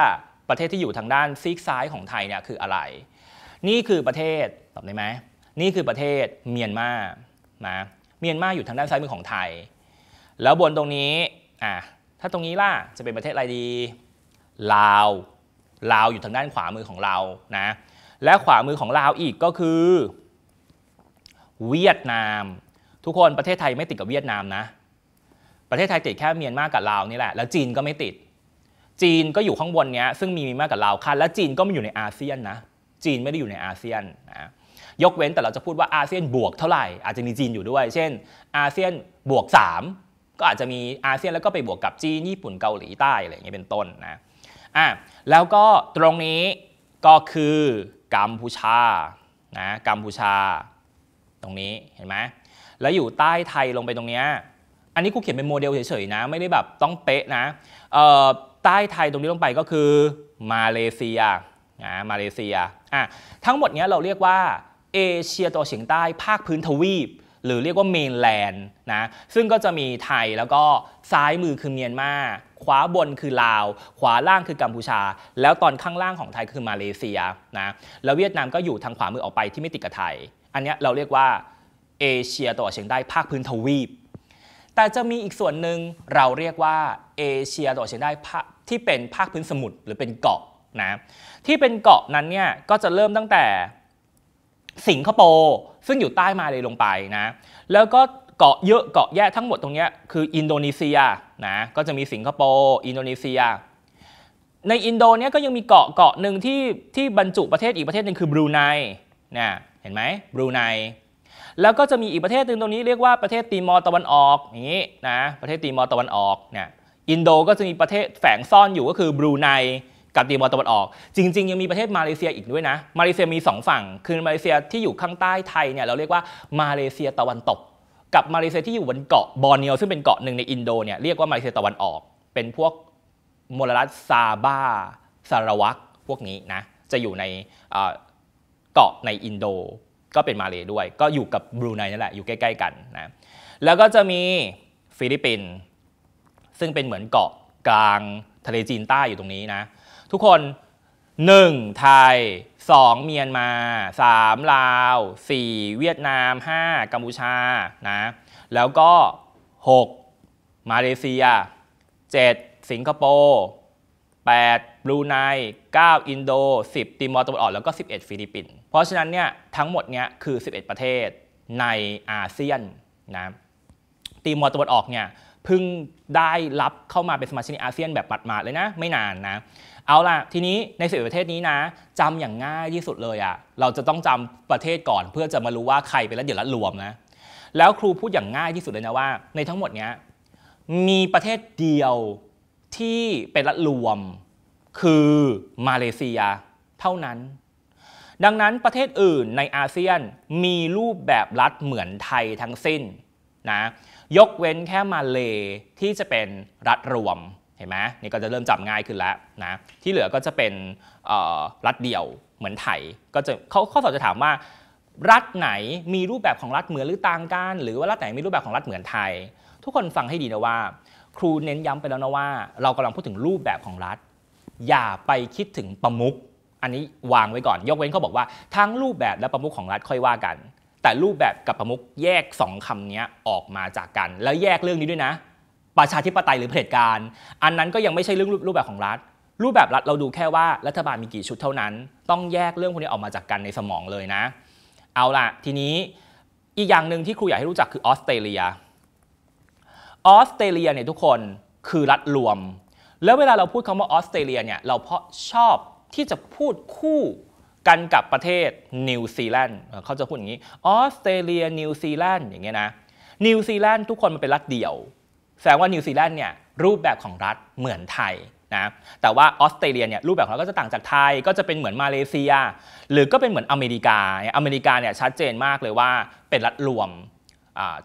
Speaker 1: ประเทศที่อยู่ทางด้านซีกซ้ายของไทยเนี่ยคืออะไร นี่คือประเทศตอบได้ไหม นี่คือประเทศเมียนมา นะ เมียนมาอยู่ทางด้านซ้ายมือของไทย แล้วบนตรงนี้อ่ะถ้าตรงนี้ล่ะ จะเป็นประเทศอะไรดี ลาว ลาวอยู่ทางด้านขวามือของเรานะ และขวามือของลาวอีกก็คือ เวียดนาม ทุกคนประเทศไทยไม่ติดกับเวียดนามนะประเทศไทยติดแค่เมียนมากับลาวนี่แหละ แล้วจีนก็ไม่ติด จีนก็อยู่ข้างบนเนี้ยซึ่งมีเมียนมากับลาวค่ะแล้วจีนก็ไม่อยู่ในอาเซียนนะ จีนไม่ได้อยู่ในอาเซียนนะยกเว้นแต่เราจะพูดว่าอาเซียนบวกเท่าไหร่อาจจะมีจีนอยู่ด้วย เช่นอาเซียนบวก 3 ก็อาจจะมีอาเซียนแล้วก็ไปบวกกับจีนญี่ปุ่นเกาหลีใต้อะไรอย่างเงี้ยเป็นต้นนะอ่ะแล้วก็ตรงนี้ก็คือกัมพูชานะกัมพูชา ตรงนี้เห็นไหมแล้วอยู่ใต้ไทยลงไปตรงเนี้ยอันนี้กูเขียนเป็นโมเดลเฉยๆนะไม่ได้แบบต้องเป๊ะนะใต้ไทยตรงนี้ลงไปก็คือมาเลเซียนะมาเลเซียอ่ะทั้งหมดนี้เราเรียกว่าเอเชียตะวันกเฉียงใต้ภาคพื้นทวีป หรือเรียกว่าเมนแลนด์นะซึ่งก็จะมีไทยแล้วก็ซ้ายมือคือเมียนมาขวาบนคือลาว ขวาล่างคือกัมพูชา แล้วตอนข้างล่างของไทยคือมาเลเซียนะแล้วเวียดนามก็อยู่ทางขวามือออกไปที่ไม่ติดกับไทย อันนี้เราเรียกว่าเอเชียตะวันกเฉียงใต้ภาคพื้นทวีปแต่จะมีอีกส่วนหนึ่งเราเรียกว่าเอเชียตะวันออกเฉียงใต้ที่เป็นภาคพื้นสมุทรหรือเป็นเกาะนะที่เป็นเกาะนั้นเนี่ยก็จะเริ่มตั้งแต่สิงคโปร์ซึ่งอยู่ใต้มาเลยลงไปนะแล้วก็เกาะเยอะเกาะแยะทั้งหมดตรงนี้คืออินโดนีเซียนะก็จะมีสิงคโปร์อินโดนีเซีย ในอินโดเนี้ยก็ยังมีเกาะเกาะหนึ่งที่ที่บรรจุประเทศอีกประเทศหนึ่งคือบรูไนนะเห็นไหมบรูไนแล้วก็จะมีอีกประเทศหนึ่งตรงนี้เรียกว่าประเทศตีมอร์ตะวันออกอย่างนี้นะประเทศตีมอร์ตะวันออกเนี่ยอินโดก็จะมีประเทศแฝงซ่อนอยู่ก็คือบรูไนกับตีมอร์ตะวันออก จริงๆ ยังมีประเทศมาเลเซียอีกด้วยนะมาเลเซียมี2ฝั่ง คือมาเลเซียที่อยู่ข้างใต้ไทยเนี่ยเราเรียกว่ามาเลเซียตะวันตก กับมาเลเซียที่อยู่บนเกาะบอร์เนียวซึ่งเป็นเกาะหนึ่งในอินโดเนี่ยเรียกว่ามาเลเซียตะวันออก เป็นพวกมลรัฐซาบาสารวักพวกนี้นะจะอยู่ในเกาะในอินโดก็เป็นมาเลยด้วย ก็อยู่กับบรูไนนั่นแหละ อยู่ใกล้ๆกันนะ แล้วก็จะมีฟิลิปปินส์ ซึ่งเป็นเหมือนเกาะกลางทะเลจีนใต้อยู่ตรงนี้นะ ทุกคน 1. ไทย 2. เมียนมา 3. ลาว 4. เวียดนาม 5. กัมพูชานะ แล้วก็ 6. มาเลเซีย 7. สิงคโปร์8บรูไน9อินโด 10 ติมอร์ตะวันออก แล้วก็11ฟิลิปปินส์เพราะฉะนั้นเนี่ยทั้งหมดเนี่ยคือ 11 ประเทศในอาเซียนนะตีมอรตะวันออกเนี่ยเพิ่งได้รับเข้ามาเป็นสมาชิกอาเซียนแบบปัดมาเลยนะ ไม่นานนะเอาล่ะทีนี้ในสิบประเทศนี้นะจำอย่างง่ายที่สุดเลยอะเราจะต้องจำประเทศก่อนเพื่อจะมารู้ว่าใครเป็นแล้วเดี๋ยวละรวมนะแล้วครูพูดอย่างง่ายที่สุดเลยนะว่า ในทั้งหมดเนี้ยมีประเทศเดียวที่เป็นรัฐรวมคือมาเลเซียเท่านั้นดังนั้นประเทศอื่นในอาเซียนมีรูปแบบรัฐเหมือนไทยทั้งสิ้นนะยกเว้นแค่มาเลที่จะเป็นรัฐรวมเห็นไหมนี่ก็จะเริ่มจับง่ายขึ้นแล้วนะที่เหลือก็จะเป็นรัฐเดี่ยวเหมือนไทยก็จะเขาข้อสอบจะถามว่า รัฐไหนมีรูปแบบของรัฐเหมือนหรือต่างกันหรือว่ารัฐไหนมีรูปแบบของรัฐเหมือนไทย ทุกคนฟังให้ดีนะว่า ครูเน้นย้ำไปแล้วนะว่า เรากำลังพูดถึงรูปแบบของรัฐ อย่าไปคิดถึงประมุขอันนี้วางไว้ก่อน ยกเว้นเขาบอกว่าทั้งรูปแบบและประมุขของรัฐค่อยว่ากัน แต่รูปแบบกับประมุขแยก 2 คํำนี้ออกมาจากกัน แล้วแยกเรื่องนี้ด้วยนะ ประชาธิปไตยหรือเผด็จการ อันนั้นก็ยังไม่ใช่เรื่องรูปแบบของรัฐ รูปแบบรัฐเราดูแค่ว่ารัฐบาลมีกี่ชุดเท่านั้น ต้องแยกเรื่องพวกนี้ออกมาจากกันในสมองเลยนะ เอาล่ะทีนี้อีกอย่างหนึ่งที่ครูอยากให้รู้จักคือออสเตรเลีย ออสเตรเลียเนี่ยทุกคนคือรัฐรวม แล้วเวลาเราพูดคำว่าออสเตรเลียเนี่ยเราเพราะชอบที่จะพูดคู่กันกับประเทศนิวซีแลนด์เขาจะพูดอย่างนี้ออสเตรเลียนิวซีแลนด์อย่างเงี้ยนะนิวซีแลนด์ทุกคนมันเป็นรัฐเดี่ยว แสดงว่านิวซีแลนด์เนี่ยรูปแบบของรัฐเหมือนไทยนะแต่ว่าออสเตรเลียเนี่ยรูปแบบของเขาก็จะต่างจากไทย ก็จะเป็นเหมือนมาเลเซีย หรือก็เป็นเหมือนอเมริกาอเมริกาเนี่ยชัดเจนมากเลยว่าเป็นรัฐรวม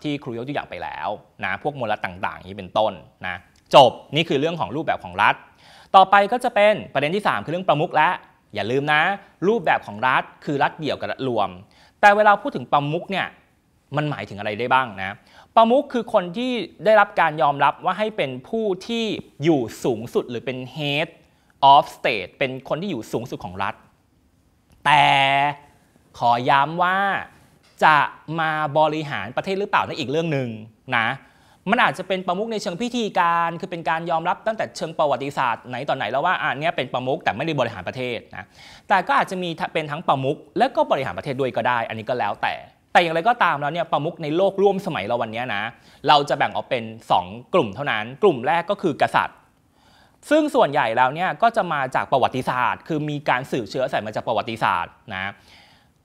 Speaker 1: ที่ครูยกตัวอย่างไปแล้วนะพวกมลรัฐต่างๆนี้เป็นต้นนะจบนี่คือเรื่องของรูปแบบของรัฐต่อไปก็จะเป็นประเด็นที่ 3 คือเรื่องประมุขและ อย่าลืมนะ รูปแบบของรัฐคือรัฐเดี่ยวกับรัฐรวม แต่เวลาพูดถึงประมุขเนี่ยมันหมายถึงอะไรได้บ้างนะ ประมุขคือคนที่ได้รับการยอมรับว่าให้เป็นผู้ที่อยู่สูงสุดหรือเป็น head of state เป็นคนที่อยู่สูงสุดของรัฐ แต่ขอย้ำว่าจะมาบริหารประเทศหรือเปล่านั่นอีกเรื่องหนึ่งนะมันอาจจะเป็นประมุขในเชิงพิธีการ คือเป็นการยอมรับตั้งแต่เชิงประวัติศาสตร์ไหนต่อไหนแล้วว่าอันนี้เป็นประมุขแต่ไม่ได้บริหารประเทศนะแต่ก็อาจจะมีเป็นทั้งประมุขและก็บริหารประเทศด้วยก็ได้ อันนี้ก็แล้วแต่ แต่อย่างไรก็ตามแล้วเนี่ยประมุขในโลกร่วมสมัยเราวันนี้นะเราจะแบ่งออกเป็น 2 กลุ่มเท่านั้น กลุ่มแรกก็คือกษัตริย์ ซึ่งส่วนใหญ่แล้วเนี่ยก็จะมาจากประวัติศาสตร์ คือมีการสืบเชื้อสายมาจากประวัติศาสตร์นะ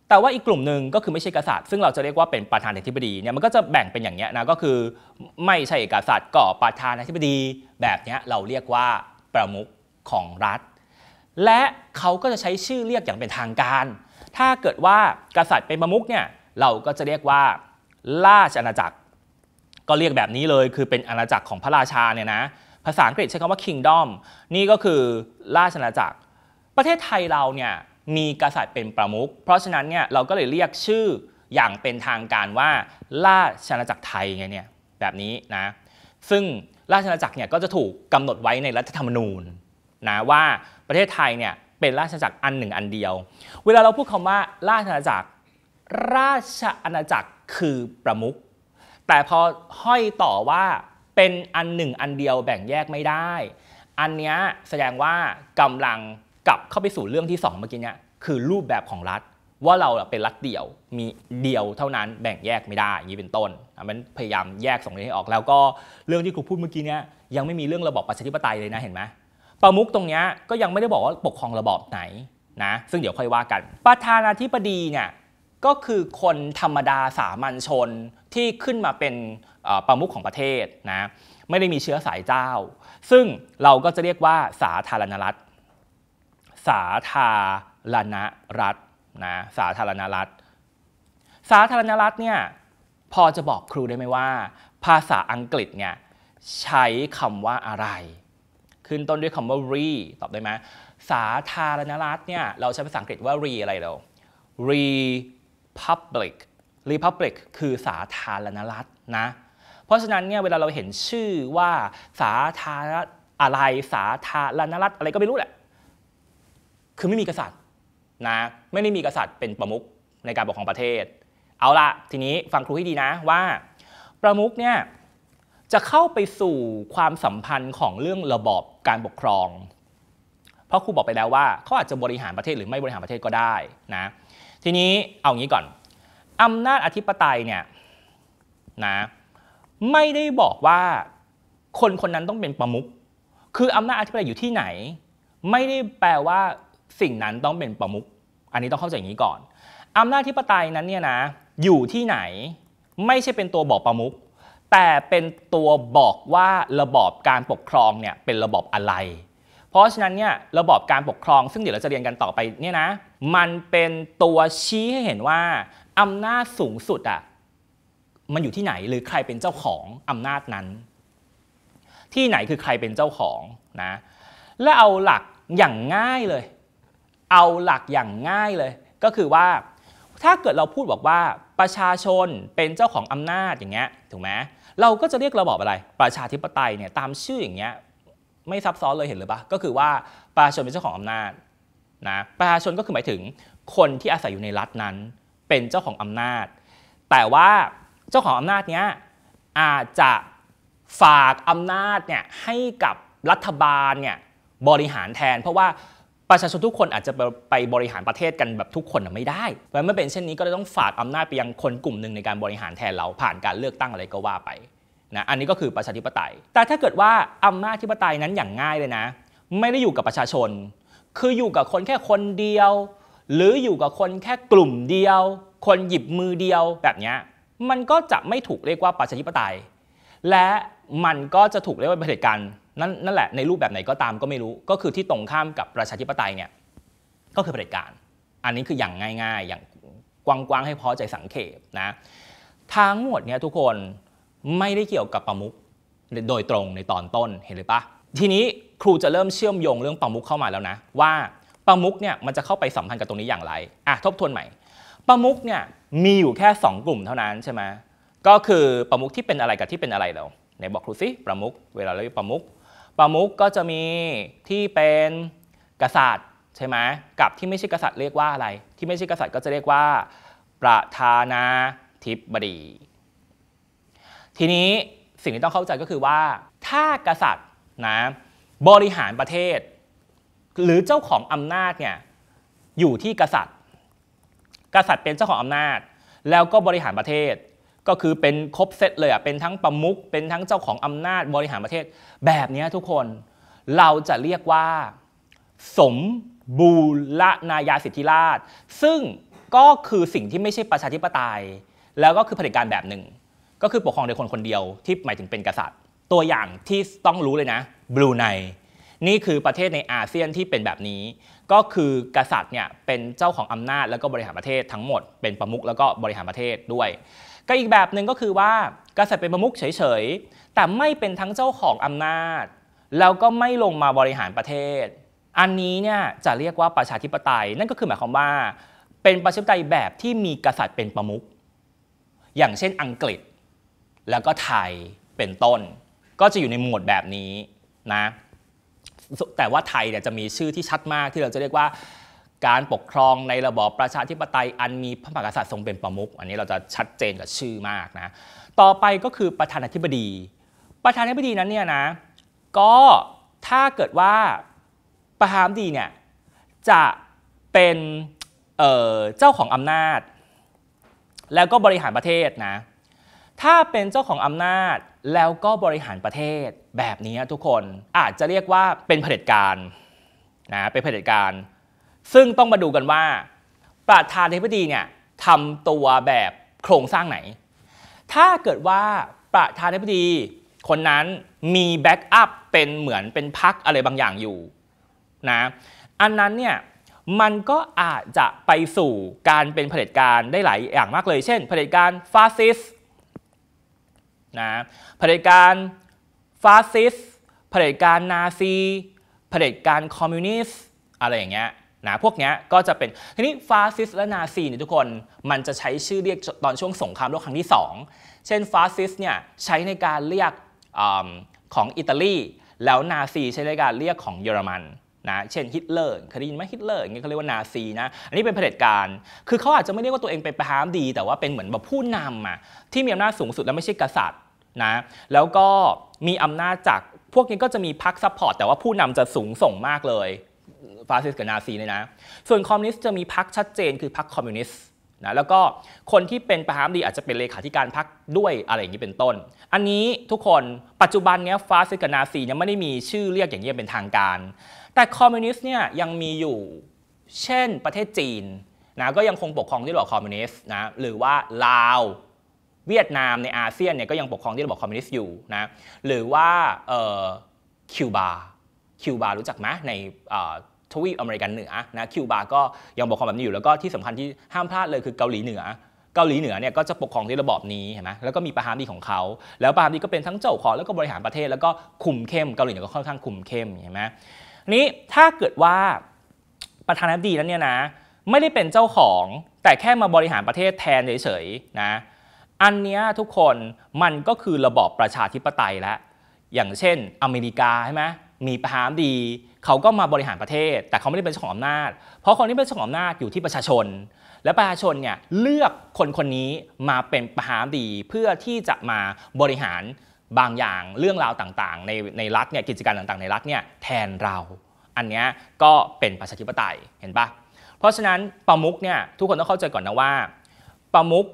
Speaker 1: แต่ว่าอีกกลุ่มหนึ่งก็คือไม่ใช่กษัตริย์ซึ่งเราจะเรียกว่าเป็นประธานาธิบดีเนี่ยมันก็จะแบ่งเป็นอย่างเนี้ยนะก็คือไม่ใช่กษัตริย์ก็ประธานาธิบดีแบบนี้เราเรียกว่าประมุขของรัฐ และเขาก็จะใช้ชื่อเรียกอย่างเป็นทางการ ถ้าเกิดว่ากษัตริย์เป็นประมุขเนี่ยเราก็จะเรียกว่า ราชอาณาจักร ก็เรียกแบบนี้เลยคือเป็นอาณาจักรของพระราชาเนี่ยนะภาษาอังกฤษใช้คำว่า kingdom นี่ก็คือราชอาณาจักรประเทศไทยเราเนี่ยมีกษัตริย์เป็นประมุข เพราะฉะนั้นเนี่ยเราก็เลยเรียกชื่ออย่างเป็นทางการว่าราชอาณาจักรไทยไงเนี่ยแบบนี้นะ ซึ่งราชอาณาจักรเนี่ยก็จะถูกกำหนดไว้ในรัฐธรรมนูญนะว่าประเทศไทยเนี่ยเป็นราชอาณาจักรอันหนึ่งอันเดียว เวลาเราพูดคำว่าราชอาณาจักร ราชอาณาจักรคือประมุข แต่พอห้อยต่อว่าเป็นอันหนึ่งอันเดียวแบ่งแยกไม่ได้ อันนี้แสดงว่ากำลังกลับเข้าไปสู่เรื่องที่2เมื่อกี้เนี่ยคือรูปแบบของรัฐ ว่าเราเป็นรัฐเดี่ยวมีเดียวเท่านั้นแบ่งแยกไม่ได้อย่างนี้เป็นต้น มันพยายามแยกสองเรื่องให้ออกแล้ว ก็เรื่องที่ครูพูดเมื่อกี้เนี่ยยังไม่มีเรื่องระบอบประชาธิปไตยเลยนะเห็นไหมประมุขตรงนี้ก็ยังไม่ได้บอกว่าปกครองระบอบไหนนะซึ่งเดี๋ยวค่อยว่ากัน ประธานาธิบดีเนี่ยก็คือคนธรรมดาสามัญชนที่ขึ้นมาเป็นประมุขของประเทศนะไม่ได้มีเชื้อสายเจ้า ซึ่งเราก็จะเรียกว่าสาธารณรัฐสาธารณรัฐนะสาธารณรัฐสาธารณรัฐเนี่ยพอจะบอกครูได้ไหมว่า ภาษาอังกฤษเนี่ยใช้คำว่าอะไร ขึ้นต้นด้วยคำว่า re ตอบได้ไหมสาธารณรัฐเนี่ยเราใช้ภาษาอังกฤษว่า re อะไรเรา republic republic คือสาธารณรัฐนะเพราะฉะนั้นเนี่ยเวลาเราเห็นชื่อว่า สาธารณอะไรสาธารณรัฐอะไรก็ไม่รู้แหละคือไม่มีกษัตริย์นะ ไม่ได้มีกษัตริย์เป็นประมุขในการปกครองประเทศ เอาละทีนี้ฟังครูให้ดีนะว่า ประมุขเนี่ยจะเข้าไปสู่ความสัมพันธ์ของเรื่องระบอบการปกครอง เพราะครูบอกไปแล้วว่าเขาอาจจะบริหารประเทศหรือไม่บริหารประเทศก็ได้นะทีนี้เอางี้ก่อนอำนาจอธิปไตยเนี่ยนะไม่ได้บอกว่าคนคนนั้นต้องเป็นประมุขคืออำนาจอธิปไตยอยู่ที่ไหน ไม่ได้แปลว่าสิ่งนั้นต้องเป็นประมุข อันนี้ต้องเข้าใจอย่างนี้ก่อน อำนาจที่ปไตยนั้นเนี่ยนะ อยู่ที่ไหน ไม่ใช่เป็นตัวบอกประมุข แต่เป็นตัวบอกว่าระบอบการปกครองเนี่ยเป็นระบอบอะไร เพราะฉะนั้นเนี่ยระบอบการปกครอง ซึ่งเดี๋ยวเราจะเรียนกันต่อไปเนี่ยนะ มันเป็นตัวชี้ให้เห็นว่าอำนาจสูงสุดอะ่ะ มันอยู่ที่ไหนหรือใครเป็นเจ้าของอำนาจนั้น ที่ไหนคือใครเป็นเจ้าของนะ และเอาหลักอย่างง่ายเลยเอาหลักอย่างง่ายเลยก็คือว่าถ้าเกิดเราพูดบอกว่าประชาชนเป็นเจ้าของอำนาจอย่างเงี้ยถูกไหมเราก็จะเรียกระบอบอะไรประชาธิปไตยเนี่ยตามชื่ออย่างเงี้ยไม่ซับซ้อนเลยเห็นหรือปะก็คือว่าประชาชนเป็นเจ้าของอำนาจนะประชาชนก็คือหมายถึงคนที่อาศัยอยู่ในรัฐนั้นเป็นเจ้าของอำนาจ แต่ว่าเจ้าของอำนาจเนี้ยอาจจะฝากอำนาจเนี่ยให้กับรัฐบาลเนี่ยบริหารแทน เพราะว่าประชาชนทุกคนอาจจะไปบริหารประเทศกันแบบทุกคนไม่ได้แพราเมื่อเป็นเช่นนี้ก็เลยต้องฝากอำนาจไปยังคนกลุ่มหนึ่งในการบริหารแทนเราผ่านการเลือกตั้งอะไรก็ว่าไปนะ อันนี้ก็คือประชาธิปไตย แต่ถ้าเกิดว่าอำนาจธิปไตยนั้นอย่างง่ายเลยนะ ไม่ได้อยู่กับประชาชน คืออยู่กับคนแค่คนเดียว หรืออยู่กับคนแค่กลุ่มเดียว คนหยิบมือเดียวแบบนี้ มันก็จะไม่ถูกเรียกว่าประชาธิปไตย และมันก็จะถูกเรียกว่าเผด็จการนั่นนั่นแหละ ในรูปแบบไหนก็ตามก็ไม่รู้ ก็คือที่ตรงข้ามกับประชาธิปไตยเนี่ยก็คือเผด็จการ อันนี้คืออย่างง่ายๆอย่างกว้างๆให้พอใจสังเขปนะทั้งหมดเนี่ยทุกคนไม่ได้เกี่ยวกับประมุขโดยตรงในตอนต้นเห็นหรือปะทีนี้ครูจะเริ่มเชื่อมโยงเรื่องประมุขเข้ามาแล้วนะว่าประมุขเนี่ยมันจะเข้าไปสัมพันธ์กับตรงนี้อย่างไรอ่ะทบทวนใหม่ ประมุขเนี่ยมีอยู่แค่ 2 กลุ่มเท่านั้นใช่ไหมก็คือประมุขที่เป็นอะไรกับที่เป็นอะไรเราไหนบอกครูสิประมุขเวลาเราเรียกประมุขประมุขก็จะมีที่เป็นกษัตริย์ใช่ไหมกับที่ไม่ใช่กษัตริย์เรียกว่าอะไร ที่ไม่ใช่กษัตริย์ก็จะเรียกว่า ประธานาธิบดี ทีนี้สิ่งที่ต้องเข้าใจก็คือว่าถ้ากษัตริย์นะบริหารประเทศ หรือเจ้าของอำนาจเนี่ยอยู่ที่กษัตริย์ กษัตริย์เป็นเจ้าของอำนาจแล้วก็บริหารประเทศก็คือเป็นครบเซตเลยอ่ะ เป็นทั้งประมุข เป็นทั้งเจ้าของอำนาจบริหารประเทศ แบบนี้ทุกคน เราจะเรียกว่า สมบูรณาญาสิทธิราช ซึ่งก็คือสิ่งที่ไม่ใช่ประชาธิปไตย แล้วก็คือเผด็จการแบบหนึ่ง ก็คือปกครองโดยคนคนเดียวที่หมายถึงเป็นกษัตริย์ ตัวอย่างที่ต้องรู้เลยนะบรูไน นี่คือประเทศในอาเซียนที่เป็นแบบนี้ ก็คือกษัตริย์เนี่ยเป็นเจ้าของอำนาจแล้วก็บริหารประเทศทั้งหมดเป็นประมุขแล้วก็บริหารประเทศด้วยก็อีกแบบหนึ่งก็คือว่ากษัตริย์เป็นประมุขเฉยๆ แต่ไม่เป็นทั้งเจ้าของอำนาจแล้วก็ไม่ลงมาบริหารประเทศ อันนี้เนี่ยจะเรียกว่าประชาธิปไตย นั่นก็คือหมายความว่าเป็นประชาธิปไตยแบบที่มีกษัตริย์เป็นประมุขอย่างเช่นอังกฤษ แล้วก็ไทยเป็นต้น ก็จะอยู่ในหมวดแบบนี้นะแต่ว่าไทยเนี่ยจะมีชื่อที่ชัดมากที่เราจะเรียกว่าการปกครองในระบอบประชาธิปไตยอันมีพระมหากษัตริย์ทรงเป็นประมุขอันนี้เราจะชัดเจนกับชื่อมากนะต่อไปก็คือประธานาธิบดี ประธานาธิบดีนั้นเนี่ยนะก็ถ้าเกิดว่าประธานดีเนี่ยจะเป็นเเจ้าของอำนาจ แล้วก็บริหารประเทศนะถ้าเป็นเจ้าของอำนาจแล้วก็บริหารประเทศแบบนี้ทุกคนอาจจะเรียกว่าเป็นเผด็จการนะเป็นเผด็จการซึ่งต้องมาดูกันว่าประธานธิบดีเนี่ยทำตัวแบบโครงสร้างไหน ถ้าเกิดว่าประธานธิบดี คนนั้นมีแบ็กอัพเป็นเหมือนเป็นพักอะไรบางอย่างอยู่นะ อันนั้นเนี่ย มันก็อาจจะไปสู่การเป็นเผด็จการได้หลายอย่างมากเลย เช่นเผด็จการฟาสซิสนะ เผด็จการฟาสซิสเผด็จการนาซี เผด็จการคอมมิวนิสต์อะไรอย่างเงี้ยนะพวกนี้ก็จะเป็นทีนี้ฟาสซิสและนาซีเนี่ยทุกคนมันจะใช้ชื่อเรียกตอนช่วงสงครามโลกครั้งที่2เช่นฟาสซิสเนี่ยใช้ในการเรียกอของอิตาลีแล้วนาซีใช้ในการเรียกของเยอรมันนะเช่นฮิตเลอร์เคยได้ยินไหมฮิตเลอร์อย่างเงี้ยเขาเรียกว่านาซีนะอันนี้เป็นเผด็จการคือเขาอาจจะไม่เรียกว่าตัวเองเป็นประธานดี แต่ว่าเป็นเหมือนแบบผู้นำอะที่มีอำนาจสูงสุดและไม่ใช่กษัตริย์นะแล้วก็มีอำนาจจากพวกนี้ก็จะมีพรรคซัพพอร์ตแต่ว่าผู้นำจะสูงส่งมากเลยฟาสซิสต์กับนาซีเนี่ยนะ ส่วนคอมมิวนิสต์จะมีพรรคชัดเจนคือพรรคคอมมิวนิสต์นะ แล้วก็คนที่เป็นประธานดีอาจจะเป็นเลขาธิการพรรคด้วยอะไรอย่างนี้เป็นต้น อันนี้ทุกคนปัจจุบันเนี้ยฟาสซิสต์กับนาซีเนี่ยไม่ได้มีชื่อเรียกอย่างนี้เป็นทางการ แต่คอมมิวนิสต์เนี่ยยังมีอยู่ เช่นประเทศจีนนะก็ยังคงปกครองด้วยระบบคอมมิวนิสต์นะ หรือว่าลาว เวียดนามในอาเซียนเนี่ยก็ยังปกครองด้วยระบบคอมมิวนิสต์อยู่นะ หรือว่าคิวบาคิวบารู้จักไหมในทวีปอเมริกันเหนือนะคิวบาก็ยังปกครองแบบนี้อยู่แล้วก็ที่สำคัญที่ห้ามพลาดเลยคือเกาหลีเหนือ เกาหลีเหนือเนี่ยก็จะปกครองด้วยระบอบนี้เห็นไหมแล้วก็มีประธานาธิบดีของเขา แล้วประธานาธิบดีก็เป็นทั้งเจ้าของ แล้วก็บริหารประเทศแล้วก็คุมเข้มเกาหลีเหนือก็ค่อนข้างคุมเข้มเห็นไหมนี้ถ้าเกิดว่าประธานาธิบดีนั้นเนี่ยนะไม่ได้เป็นเจ้าของแต่แค่มาบริหารประเทศแทนเฉยๆนะอันนี้ทุกคนมันก็คือระบอบประชาธิปไตยแล้วอย่างเช่นอเมริกาใช่ไหมมีประธามดีเขาก็มาบริหารประเทศ แต่เขาไม่ได้เป็นเจ้าของอำนาจเพราะคนที่เป็นเจ้าของอำนาจอยู่ที่ประชาชน และประชาชนเนี่ยเลือกคนคนนี้มาเป็นประหามดีเพื่อที่จะมาบริหารบางอย่างเรื่องราวต่างๆ ในในรัฐเนี่ยกิจการต่างๆในรัฐเนี่ยแทนเราอันนี้ก็เป็นประชาธิปไตยเห็นปะเพราะฉะนั้นประมุกเนี่ยทุกคนต้องเข้าใจก่อนนะว่า ประมุก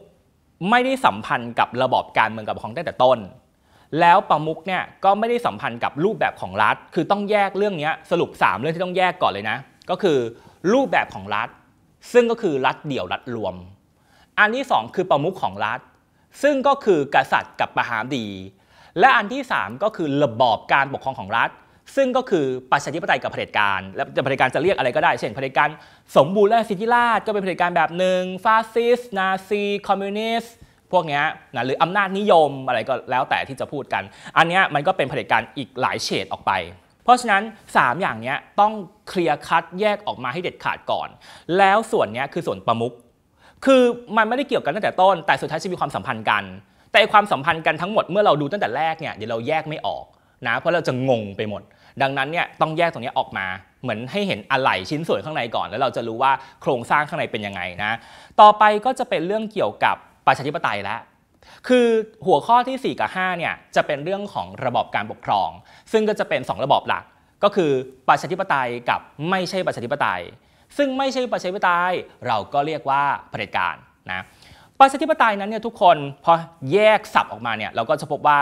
Speaker 1: ไม่ได้สัมพันธ์กับระบอบการเมืองกับของตั้งแต่ต้นแล้วประมุกเนี่ยก็ไม่ได้สัมพันธ์กับรูปแบบของรัฐ คือต้องแยกเรื่องนี้สรุป 3เรื่องที่ต้องแยกก่อนเลยนะ ก็คือรูปแบบของรัฐ ซึ่งก็คือรัฐเดี่ยวรัฐรวม อันที่ 2 คือประมุขของรัฐ ซึ่งก็คือกษัตริย์กับประหารดี และอันที่ 3 ก็คือระบอบการปกครองของรัฐ ซึ่งก็คือประชาธิปไตยกับเผด็จการและเผด็จการจะเรียกอะไรก็ได้ เช่นเผด็จการ สมบูรณและสิทธิราชก็เป็นเผด็จการแบบหนึ่งฟาสซิสต์นาซีคอมมิวนิสต์พวกนี้นะหรืออำนาจนิยมอะไรก็แล้วแต่ที่จะพูดกัน อันนี้มันก็เป็นผลิตการอีกหลายเฉดออกไป เพราะฉะนั้น 3 อย่างนี้ต้องเคลียร์คัดแยกออกมาให้เด็ดขาดก่อนแล้วส่วนนี้คือส่วนประมุขคือมันไม่ได้เกี่ยวกันตั้งแต่ต้นแต่สุดท้ายจะมีความสัมพันธ์กัน แต่ความสัมพันธ์กันทั้งหมด เมื่อเราดูตั้งแต่แรกเนี่ยเดี๋ยวเราแยกไม่ออกนะเพราะเราจะงงไปหมด ดังนั้นเนี่ยต้องแยกตรงนี้ออกมา เหมือนให้เห็นอะไหล่ชิ้นส่วนข้างในก่อนแล้วเราจะรู้ว่าโครงสร้างข้างในเป็นยังไงนะต่อไปก็จะเป็นเรื่องเกี่ยวกับประชาธิปไตยแล้ว คือหัวข้อที่ 4 กับ5เนี่ยจะเป็นเรื่องของระบอบการปกครอง ซึ่งก็จะเป็น2ระบอบหลัก ก็คือประชาธิปไตยกับไม่ใช่ประชาธิปไตย ซึ่งไม่ใช่ประชาธิปไตยเราก็เรียกว่าเผด็จการนะ ประชาธิปไตยนั้นเนี่ยทุกคนพอแยกสับออกมาเนี่ยเราก็จะพบว่า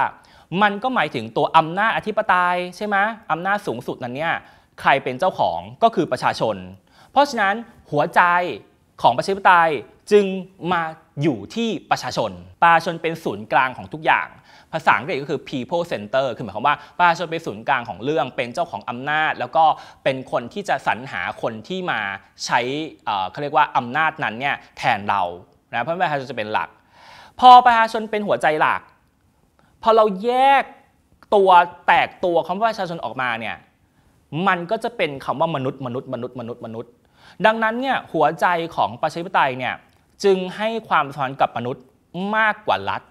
Speaker 1: มันก็หมายถึงตัวอำนาจอธิปไตยใช่ไหมอำนาจสูงสุดนั้นเนี่ยใครเป็นเจ้าของก็คือประชาชน เพราะฉะนั้นหัวใจของประชาธิปไตยจึงมาอยู่ที่ประชาชน ประชาชนเป็นศูนย์กลางของทุกอย่าง ภาษาอังกฤษก็คือ people center คือหมายความว่าประชาชนเป็นศูนย์กลางของเรื่อง เป็นเจ้าของอำนาจ แล้วก็เป็นคนที่จะสรรหาคนที่มาใช้เขาเรียกว่าอำนาจนั้นเนี่ยแทนเรานะเพราะประชาชนจะเป็นหลัก พอประชาชนเป็นหัวใจหลัก พอเราแยกตัวแตกตัวคำว่าประชาชนออกมาเนี่ย มันก็จะเป็นคำว่ามนุษย์มนุษย์มนุษย์มนุษย์มนุษย์ ดังนั้นเนี่ยหัวใจของประชาธิปไตยเนี่ยจึงให้ความซ้อนกับมนุษย์มากกว่ารัฐ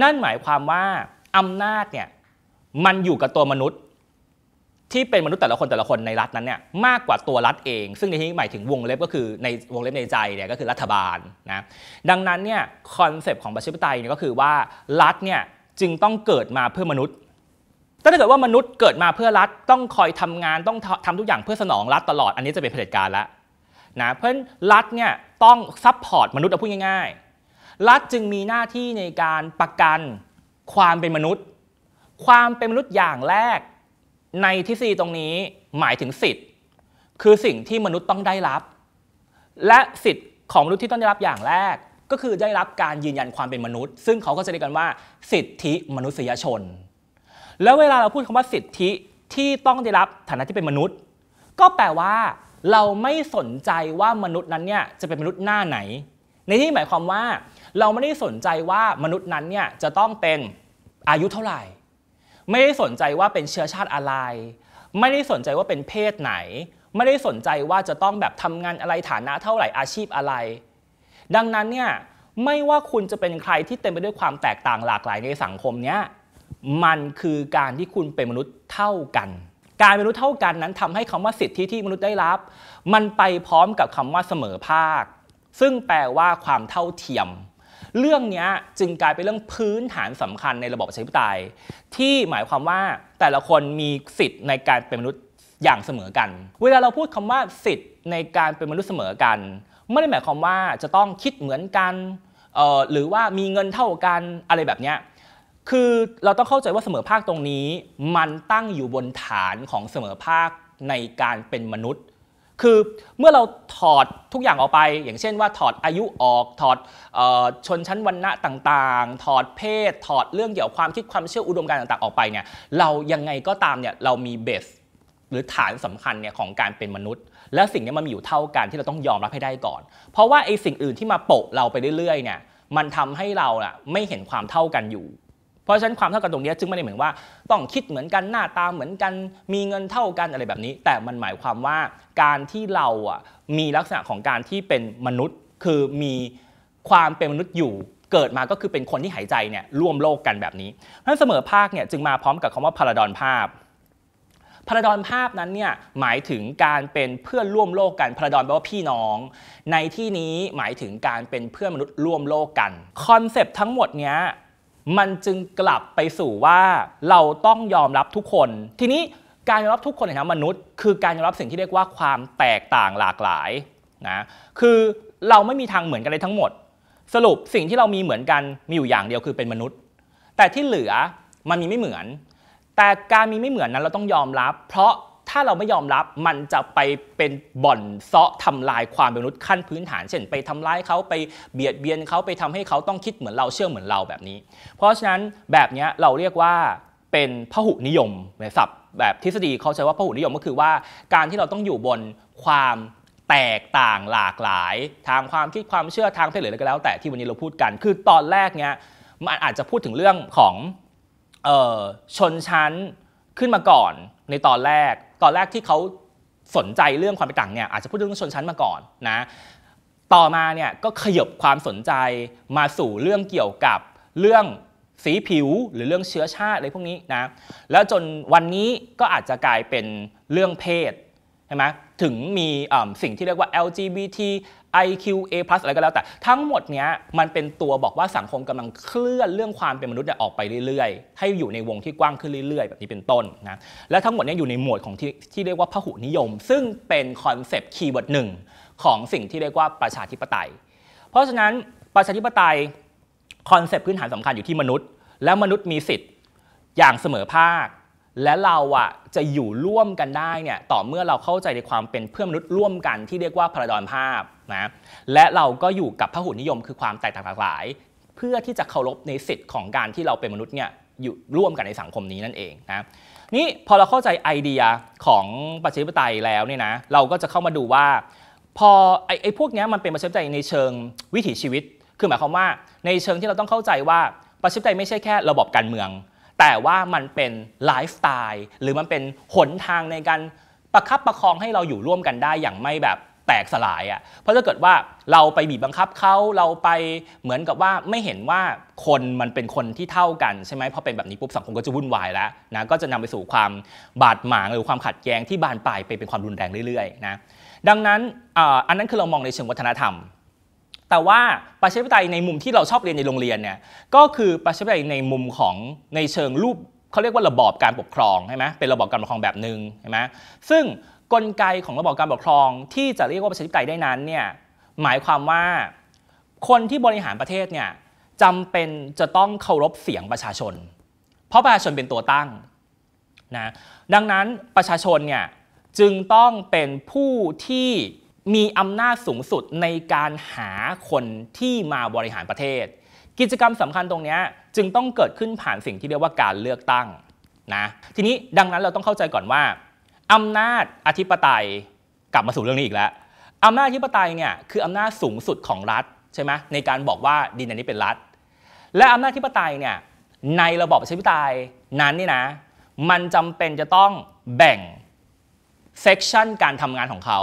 Speaker 1: นั่นหมายความว่าอำนาจเนี่ยมันอยู่กับตัวมนุษย์ที่เป็นมนุษย์แต่ละคนแต่ละคนในรัฐนั้นเนี่ยมากกว่าตัวรัฐเอง ซึ่งในที่นี้หมายถึงวงเล็บก็คือในวงเล็บในใจเนี่ยก็คือรัฐบาลนะดังนั้นเนี่ยคอนเซปต์ของประชาธิปไตยเนี่ยก็คือว่ารัฐเนี่ยจึงต้องเกิดมาเพื่อมนุษย์ถ้าเกิดว่ามนุษย์เกิดมาเพื่อรัฐต้องคอยทำงานต้องทำทุกอย่างเพื่อสนองรัฐตลอด อันนี้จะเป็นเผด็จการแล้วนะเพราะรัฐเนี่ยต้องซัพพอร์ตมนุษย์เอาพูดง่ายๆ รัฐจึงมีหน้าที่ในการประกันความเป็นมนุษย์ ความเป็นมนุษย์อย่างแรก ในทฤษฎีตรงนี้หมายถึงสิทธิ์คือสิ่งที่มนุษย์ต้องได้รับ และสิทธิ์ของมนุษย์ที่ต้องได้รับอย่างแรก ก็คือได้รับการยืนยันความเป็นมนุษย์ ซึ่งเขาก็จะเรียกกันว่า สิทธิมนุษยชน แล้วเวลาเราพูดคำว่าสิทธิที่ต้องได้รับฐานะที่เป็นมนุษย์ ก็แปลว่าเราไม่สนใจว่ามนุษย์นั้นเนี่ยจะเป็นมนุษย์หน้าไหน ในที่หมายความว่า เราไม่ได้สนใจว่ามนุษย์นั้นเนี่ยจะต้องเป็นอายุเท่าไหร่ ไม่ได้สนใจว่าเป็นเชื้อชาติอะไร ไม่ได้สนใจว่าเป็นเพศไหน ไม่ได้สนใจว่าจะต้องแบบทำงานอะไรฐานะเท่าไหร่อาชีพอะไร ดังนั้นเนี่ยไม่ว่าคุณจะเป็นใครที่เต็มไปด้วยความแตกต่างหลากหลายในสังคมเนี้ยมันคือการที่คุณเป็นมนุษย์เท่ากันการเไมนรู้เท่ากันนั้น ทำให้คำว่าสิทธิที่มนุษย์ได้รับ มันไปพร้อมกับคำว่าเสมอภาค ซึ่งแปลว่าความเท่าเทียม เรื่องนี้จึงกลายเป็นเรื่องพื้นฐานสำคัญในระบบประชาธิปไตยที่หมายความว่าแต่ละคนมีสิทธิ์ในการเป็นมนุษย์อย่างเสมอกัน เวลาเราพูดคำว่าสิทธิ์ในการเป็นมนุษย์เสมอกันไม่ได้หมายความว่าจะต้องคิดเหมือนกันหรือว่ามีเงินเท่ากันอะไรแบบนี้คือเราต้องเข้าใจว่าเสมอภาคตรงนี้มันตั้งอยู่บนฐานของเสมอภาคในการเป็นมนุษย์ คือเมื่อเราถอดทุกอย่างออกไป อย่างเช่นว่าถอดอายุออก ถอดออชนชั้นวรรณะต่างๆ ถอดเพศถอดเรื่องเกี่ยวความคิดความเชื่ออุดมการณ์ต่างๆออกไปเนี่ยเรายังไงก็ตามเนี่ยเรามีเบสหรือฐานสำคัญเนี่ยของการเป็นมนุษย์ แล้วสิ่งนี้มันมีอยู่เท่ากันที่เราต้องยอมรับให้ได้ก่อน เพราะว่าไอ้สิ่งอื่นที่มาโปะเราไปเรื่อยๆเนี่ยมันทำให้เราอะไม่เห็นความเท่ากันอยู่เพราะฉะนั้นความเท่ากันตรงนี้จึงไม่ได้เหมือนว่า ต้องคิดเหมือนกันหน้าตาเหมือนกัน มีเงินเท่ากันอะไรแบบนี้ แต่มันหมายความว่าการที่เราอ่ะมีลักษณะของการที่เป็นมนุษย์ คือมีความเป็นมนุษย์อยู่เกิดมาก็คือเป็นคนที่หายใจเนี่ยร่วมโลกกันแบบนี้นั้นเสมอภาคเนี่ยจึงมาพร้อมกับคำว่าพาราดอนภาพพาราดอนภาพนั้นเนี่ยหมายถึงการเป็นเพื่อนร่วมโลกกันพาราดอนแปลว่าพี่น้องในที่นี้หมายถึงการเป็นเพื่อนมนุษย์ร่วมโลกกันคอนเซปต์ทั้งหมดเนี้ยมันจึงกลับไปสู่ว่าเราต้องยอมรับทุกคน ทีนี้การยอมรับทุกคนในฐานะมนุษย์ คือการยอมรับสิ่งที่เรียกว่าความแตกต่างหลากหลายนะคือเราไม่มีทางเหมือนกันเลยทั้งหมด สรุปสิ่งที่เรามีเหมือนกันมีอยู่อย่างเดียวคือเป็นมนุษย์ แต่ที่เหลือมันมีไม่เหมือน แต่การมีไม่เหมือนนั้น เราต้องยอมรับเพราะถ้าเราไม่ยอมรับมันจะไปเป็นบ่อนเซาะทำลายความเป็นมนุษย์ขั้นพื้นฐานเช่นไป ทำร้ายเขาไปเบียดเบียนเขาไปทำให้เขาต้องคิดเหมือนเราเชื่อเหมือนเราแบบนี้ เพราะฉะนั้นแบบนี้เราเรียกว่าเป็นพหุนิยมบบศัพท์แบบทฤษฎีเขาใช้ว่าพหุนิยมก็คือว่าการที่เราต้องอยู่บนความแตกต่างหลากหลาย ทางความคิดความเชื่อทางเพศหรืออะไรก็แล้ว แต่ที่วันนี้เราพูดกันคือตอนแรกเนี้ยมันอาจจะพูดถึงเรื่องของออชนชั้นขึ้นมาก่อนในตอนแรกตอนแรกที่เขาสนใจเรื่องความเป็นต่างเนี่ยอาจจะพูดเรื่องชนชั้นมาก่อนนะ ต่อมาเนี่ยก็ขยบความสนใจมาสู่เรื่องเกี่ยวกับเรื่องสีผิว หรือเรื่องเชื้อชาติ อะไรพวกนี้นะ แล้วจนวันนี้ก็อาจจะกลายเป็นเรื่องเพศใช่ไหมถึงมีสิ่งที่เรียกว่า LGBT IQ A+ อะไรก็แล้วแต่ทั้งหมดเนี้ยมันเป็นตัวบอกว่าสังคมกำลังเคลื่อนเรื่องความเป็นมนุษย์ออกไปเรื่อยๆ ให้อยู่ในวงที่กว้างขึ้นเรื่อย ๆ แบบนี้เป็นต้นนะและทั้งหมดนี้อยู่ในหมวดของที่ที่เรียกว่าพหุนิยม ซึ่งเป็นคอนเซปต์คีย์เวิร์ดหนึ่งของสิ่งที่เรียกว่าประชาธิปไตย เพราะฉะนั้นประชาธิปไตยคอนเซปต์พื้นฐานสำคัญอยู่ที่มนุษย์ และมนุษย์มีสิทธิ์อย่างเสมอภาคและเราอะจะอยู่ร่วมกันได้เนี่ยต่อเมื่อเราเข้าใจในความเป็นเพื่อนมนุษย์ร่วมกันที่เรียกว่าพลดอนภาพนะและเราก็อยู่กับพหุนิยมคือความแตกต่างหลากหลาย เพื่อที่จะเคารพในสิทธิ์ของการที่เราเป็นมนุษย์เนี่ยอยู่ร่วมกันในสังคมนี้นั่นเองนะนี่พอเราเข้าใจไอเดียของประชาธิปไตยแล้วเนี่ยนะเราก็จะเข้ามาดูว่า พอไอ้ไอพวกนี้มันเป็นประชาธิปไตยในเชิงวิถีชีวิต คือหมายความว่าในเชิงที่เราต้องเข้าใจว่าประชาธิปไตยไม่ใช่แค่ระบบการเมือง แต่ว่ามันเป็นไลฟ์สไตล์หรือมันเป็นหนทางในการประคับประคองให้เราอยู่ร่วมกันได้อย่างไม่แบบแตกสลายอะ่ะ เพราะถ้าเกิดว่าเราไปบีบบังคับเขาเราไปเหมือนกับว่าไม่เห็นว่าคนมันเป็นคนที่เท่ากัน ใช่ไหมพอเป็นแบบนี้ปุ๊บสังคมก็จะวุ่นวายแล้วนะก็จะนำไปสู่ความบาดหมางหรือความขัดแย้งที่บานปลายไปเป็นความรุนแรงเรื่อยๆนะดังนั้นอันนั้นคือเรามองในเชิงวัฒนธรรม แต่ว่าประชาธิปไตยในมุมที่เราชอบเรียนในโรงเรียนเนี่ยก็คือประชาธิปไตยในมุมของในเชิงรูปเขาเรียกว่าระบอบการปกครองใช่ไหมเป็นระบอบการปกครองแบบหนึ่งใช่ไหมซึ่งกลไกของระบบการปกครอง ที่จะเรียกว่าประชาธิปไตยได้นั้นเนี่ยหมายความว่า คนที่บริหารประเทศเนี่ยจำเป็นจะต้องเคารพเสียงประชาชน เพราะประชาชนเป็นตัวตั้งนะดังนั้นประชาชนเนี่ยจึงต้องเป็นผู้ที่มีอำนาจสูงสุดในการหาคนที่มาบริหารประเทศ กิจกรรมสำคัญตรงนี้ จึงต้องเกิดขึ้นผ่านสิ่งที่เรียกว่าการเลือกตั้งนะทีนี้ดังนั้นเราต้องเข้าใจก่อนว่าอำนาจอธิปไตยกลับมาสู่เรื่องนี้อีกแล้วอำนาจอธิปไตยเนี่ยคืออำนาจสูงสุดของรัฐใช่ไหมในการบอกว่าดินแดนนี้เป็นรัฐและอำนาจอธิปไตยเนี่ย ในระบอบประชาธิปไตยนั้นนี่นะ มันจำเป็นจะต้องแบ่งเซกชันการทำงานของเขา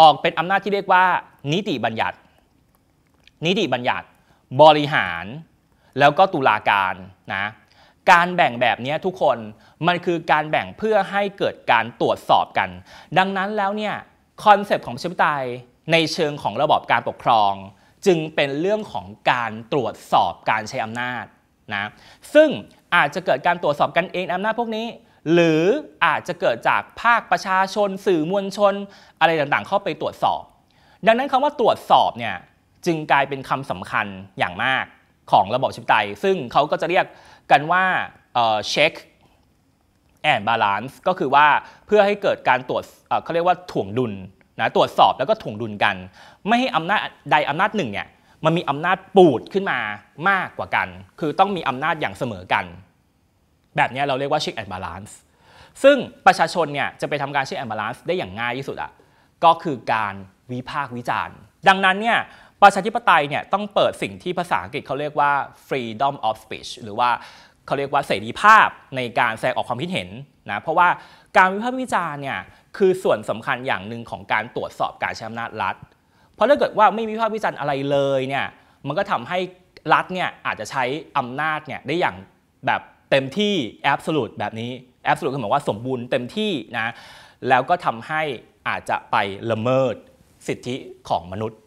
Speaker 1: ออกเป็นอำนาจที่เรียกว่า นิติบัญญัติ นิติบัญญัติบริหารแล้วก็ตุลาการนะการแบ่งแบบนี้ทุกคนมันคือการแบ่งเพื่อให้เกิดการตรวจสอบกัน ดังนั้นแล้วเนี่ยคอนเซปต์ของประชาธิปไตยในเชิงของระบอบการปกครอง จึงเป็นเรื่องของการตรวจสอบการใช้อำนาจนะซึ่งอาจจะเกิดการตรวจสอบกันเองอำนาจพวกนี้ หรืออาจจะเกิดจากภาคประชาชนสื่อมวลชน อะไรต่างๆ เข้าไปตรวจสอบ ดังนั้นคำว่าตรวจสอบเนี่ยจึงกลายเป็นคำสำคัญอย่างมากของระบบชิปไตย ซึ่งเขาก็จะเรียกกันว่าเช็คแอนบาลานซ์ก็คือว่าเพื่อให้เกิดการตรวจเขาเรียกว่าถ่วงดุลนะตรวจสอบแล้วก็ถ่วงดุลกัน ไม่ให้อำนาจใดอำนาจหนึ่งเนี่ยมันมีอำนาจปูดขึ้นมามากกว่ากัน คือต้องมีอำนาจอย่างเสมอกัน แบบนี้เราเรียกว่าเช็คแอนบาลานซ์ซึ่งประชาชนเนี่ยจะไปทำการเช็คแอนบาลานซ์ได้อย่างง่ายที่สุดอะก็คือการวิพากษ์วิจารณ์ ดังนั้นเนี่ยประชาธิปไตยเนี่ยต้องเปิดสิ่งที่ภาษาอังกฤษเขาเรียกว่า freedom of speech หรือว่าเขาเรียกว่าเสรีภาพในการแสดงออกความคิดเห็นนะเพราะว่าการวิพากษ์วิจารณ์เนี่ยคือส่วนสำคัญอย่างหนึ่งของการตรวจสอบการใช้อำนาจรัฐ เพราะถ้าเกิดว่าไม่มีวิพากษ์วิจารณ์อะไรเลยเนี่ยมันก็ทำให้รัฐเนี่ยอาจจะใช้อำนาจเนี่ยได้อย่างแบบเต็มที่แอบสูตแบบนี้แอบสูตคือหมายว่าสมบูรณ์เต็มที่นะแล้วก็ทำให้อาจจะไปละเมิดสิทธิของมนุษย์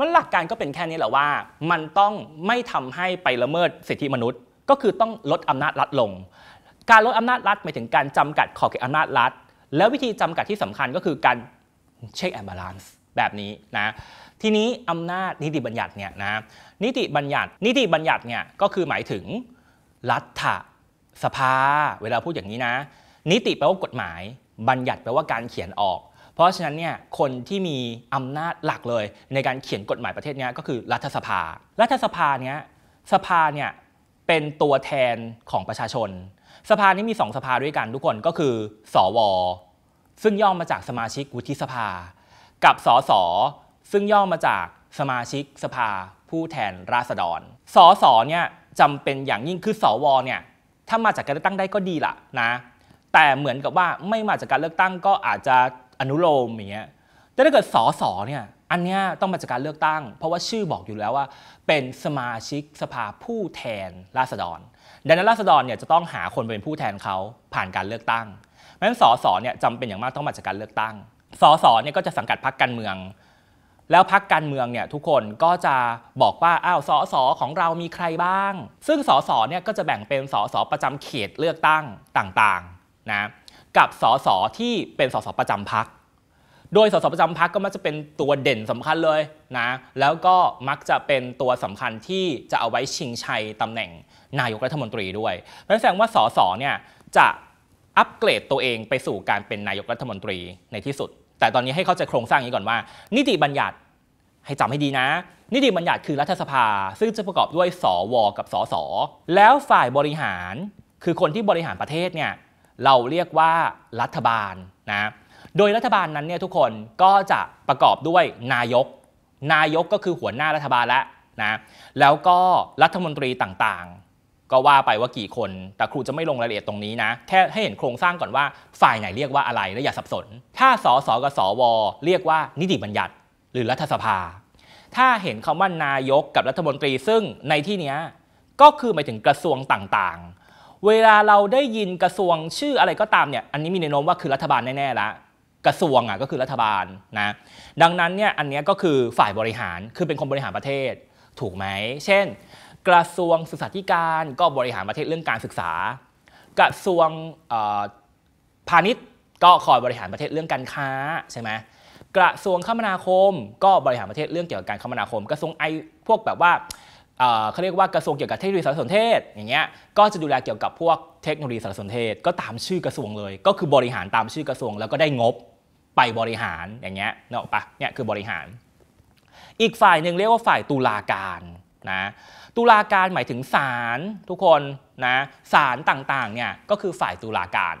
Speaker 1: มันหลักการก็เป็นแค่นี้แหละว่า มันต้องไม่ทำให้ไปละเมิดสิทธิมนุษย์ ก็คือต้องลดอำนาจรัฐลง การลดอำนาจรัฐหมายถึงการจำกัดขอบเขตอำนาจรัฐ แล้ววิธีจำกัดที่สำคัญก็คือการเช็คแอนบาลานซ์แบบนี้นะทีนี้อำนาจนิติบัญญัติเนี่ยนะนิติบัญญัติ นิติบัญญัติเนี่ยก็คือหมายถึงรัฐสภา เวลาพูดอย่างนี้นะ นิติแปลว่ากฎหมายบัญญัติแปลว่าการเขียนออกเพราะฉะนั้นเนี่ยคนที่มีอำนาจหลักเลยในการเขียนกฎหมายประเทศนี้ก็คือรัฐสภา รัฐสภาเนี้ยสภาเนี่ยเป็นตัวแทนของประชาชน สภา นี้มีสองสภาด้วยกันทุกคนก็คือ สว ซึ่งย่อมาจากสมาชิกวุฒิสภา กับสอสซึ่งย่อมาจากสมาชิกสภา ผู้แทนราษฎรสอสเนี่ยจำเป็นอย่างยิ่งคือสวเนี่ยถ้ามาจากการเลือกตั้งได้ก็ดีละนะแต่เหมือนกับว่าไม่มาจากการเลือกตั้งก็อาจจะอนุโลมอย่างเงี้ย แต่ถ้าเกิดสอสอเนี่ยอันเนี้ยต้องมาจากการเลือกตั้ง เพราะว่าชื่อบอกอยู่แล้วว่า เป็นสมาชิกสภาผู้แทนราษฎร ดังนั้นราษฎรเนี่ยจะต้องหาคนเป็นผู้แทนเขาผ่านการเลือกตั้งเพราะฉะนั้นสอสอเนี่ยจำเป็นอย่างมากต้องมาจากการเลือกตั้งสอสอเนี่ยก็จะสังกัดพรรคการเมือง แล้วพรรคการเมืองเนี่ย ทุกคนก็จะบอกว่าอ้าวสอสอของเรามีใครบ้าง ซึ่งสอสอเนี่ยก็จะแบ่งเป็นสอสอประจำเขตเลือกตั้งต่างๆนะกับสสที่เป็นสสประจำพัก โดยสสประจำพักก็มักจะเป็นตัวเด่นสำคัญเลยนะ แล้วก็มักจะเป็นตัวสำคัญที่จะเอาไว้ชิงชัยตำแหน่งนายกรัฐมนตรีด้วยนั่นแสดงว่าสสเนี่ยจะอัปเกรดตัวเองไปสู่การเป็นนายกรัฐมนตรีในที่สุด แต่ตอนนี้ให้เข้าใจโครงสร้างนี้ก่อนว่า นิติบัญญัติให้จำให้ดีนะ นิติบัญญัติคือรัฐสภา ซึ่งจะประกอบด้วยสวกับสส แล้วฝ่ายบริหารคือคนที่บริหารประเทศเนี่ยเราเรียกว่ารัฐบาลนะ โดยรัฐบาลนั้นเนี่ยทุกคนก็จะประกอบด้วยนายก นายกก็คือหัวหน้ารัฐบาลแล้วนะ แล้วก็รัฐมนตรีต่างๆ ก็ว่าไปว่ากี่คน แต่ครูจะไม่ลงรายละเอียดตรงนี้นะ แค่ให้เห็นโครงสร้างก่อนว่าฝ่ายไหนเรียกว่าอะไรและอย่าสับสน ถ้าสสกับสวเรียกว่านิติบัญญัติหรือรัฐสภา ถ้าเห็นคำาว่านายกกับรัฐมนตรีซึ่งในที่นี้ก็คือหมายถึงกระทรวงต่างๆเวลาเราได้ยินกระทรวงชื่ออะไรก็ตามเนี่ย อันนี้มีแนวโน้มว่าคือรัฐบาลแน่ๆละกระทรวงอ่ะก็คือรัฐบาลนะ ดังนั้นเนี่ยอันนี้ก็คือฝ่ายบริหาร คือเป็นคนบริหารประเทศถูกไหม เช่น กระทรวงศึกษาธิการก็บริหารประเทศเรื่องการศึกษา กระทรวงพาณิชย์ก็คอยบริหารประเทศเรื่องการค้าใช่ไหมกระทรวงคมนาคมก็บริหารประเทศเรื่องเกี่ยวกับการคมนาคม กระทรวงไอพวกแบบว่าเขาเรียกว่ากระทรวงเกี่ยวกับเทคโนโลยีสารสนเทศอย่างเงี้ย ก็จะดูแลเกี่ยวกับพวกเทคโนโลยีสารสนเทศก็ตามชื่อกระทรวงเลย ก็คือบริหารตามชื่อกระทรวงแล้วก็ได้งบไปบริหารอย่างเงี้ยเนาะปะเนี่ยคือบริหาร อีกฝ่ายหนึ่งเรียกว่าฝ่ายตุลาการนะ ตุลาการหมายถึงศาลทุกคนนะ ศาลต่างๆเนี่ยก็คือฝ่ายตุลาการ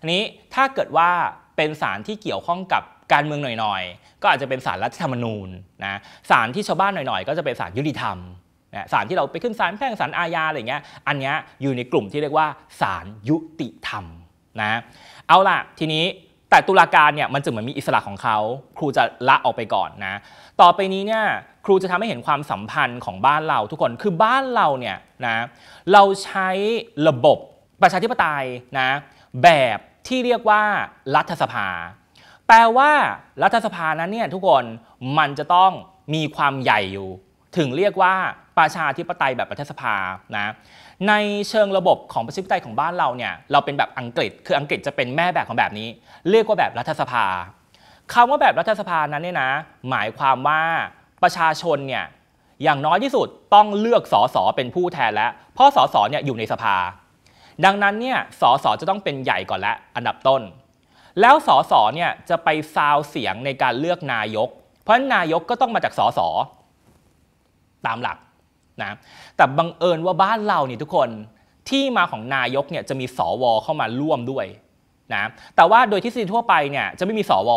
Speaker 1: อันนี้ถ้าเกิดว่าเป็นศาลที่เกี่ยวข้องกับการเมืองหน่อยๆ ก็อาจจะเป็นศาลรัฐธรรมนูญนะ ศาลที่ชาวบ้านหน่อยๆ ก็จะเป็นศาลยุติธรรมนะสารที่เราไปขึ้นสารแพ่งสารอาญาอะไรเงี้ย อันเนี้ยอยู่ในกลุ่มที่เรียกว่า สารยุติธรรมนะ เอาล่ะทีนี้แต่ตุลาการเนี่ยมันจงเหมือนมีอิสระของเขาครูจะละออกไปก่อนนะ ต่อไปนี้เนี่ยครูจะทำให้เห็นความสัมพันธ์ของบ้านเรา ทุกคนคือบ้านเราเนี่ยนะเราใช้ระบบประชาธิปไตยนะแบบที่เรียกว่า รัฐสภา แปลว่า รัฐสภานั้นเนี่ยทุกคนมันจะต้องมีความใหญ่อยู่ ถึงเรียกว่าประชาธิปไตยแบบประเทศสภา นะ ในเชิงระบบของประชาธิปไตยของบ้านเราเนี่ย เราเป็นแบบอังกฤษ คืออังกฤษจะเป็นแม่แบบของแบบนี้ เรียกว่าแบบรัฐสภาคำว่าแบบรัฐสภานั้นเนี่ยนะ หมายความว่าประชาชนเนี่ย อย่างน้อยที่สุดต้องเลือกสสเป็นผู้แทนและ เพราะสสเนี่ยอยู่ในสภา ดังนั้นเนี่ย สสจะต้องเป็นใหญ่ก่อนและ อันดับต้น แล้วสสเนี่ยจะไปซาวเสียงในการเลือกนายก เพราะนายกก็ต้องมาจากสสตามหลักนะแต่บังเอิญว่าบ้านเราเนี่ยทุกคนที่มาของนายกเนี่ยจะมีสวเข้ามาร่วมด้วยนะแต่ว่าโดยทฤษฎีทั่วไปเนี่ยจะไม่มีสว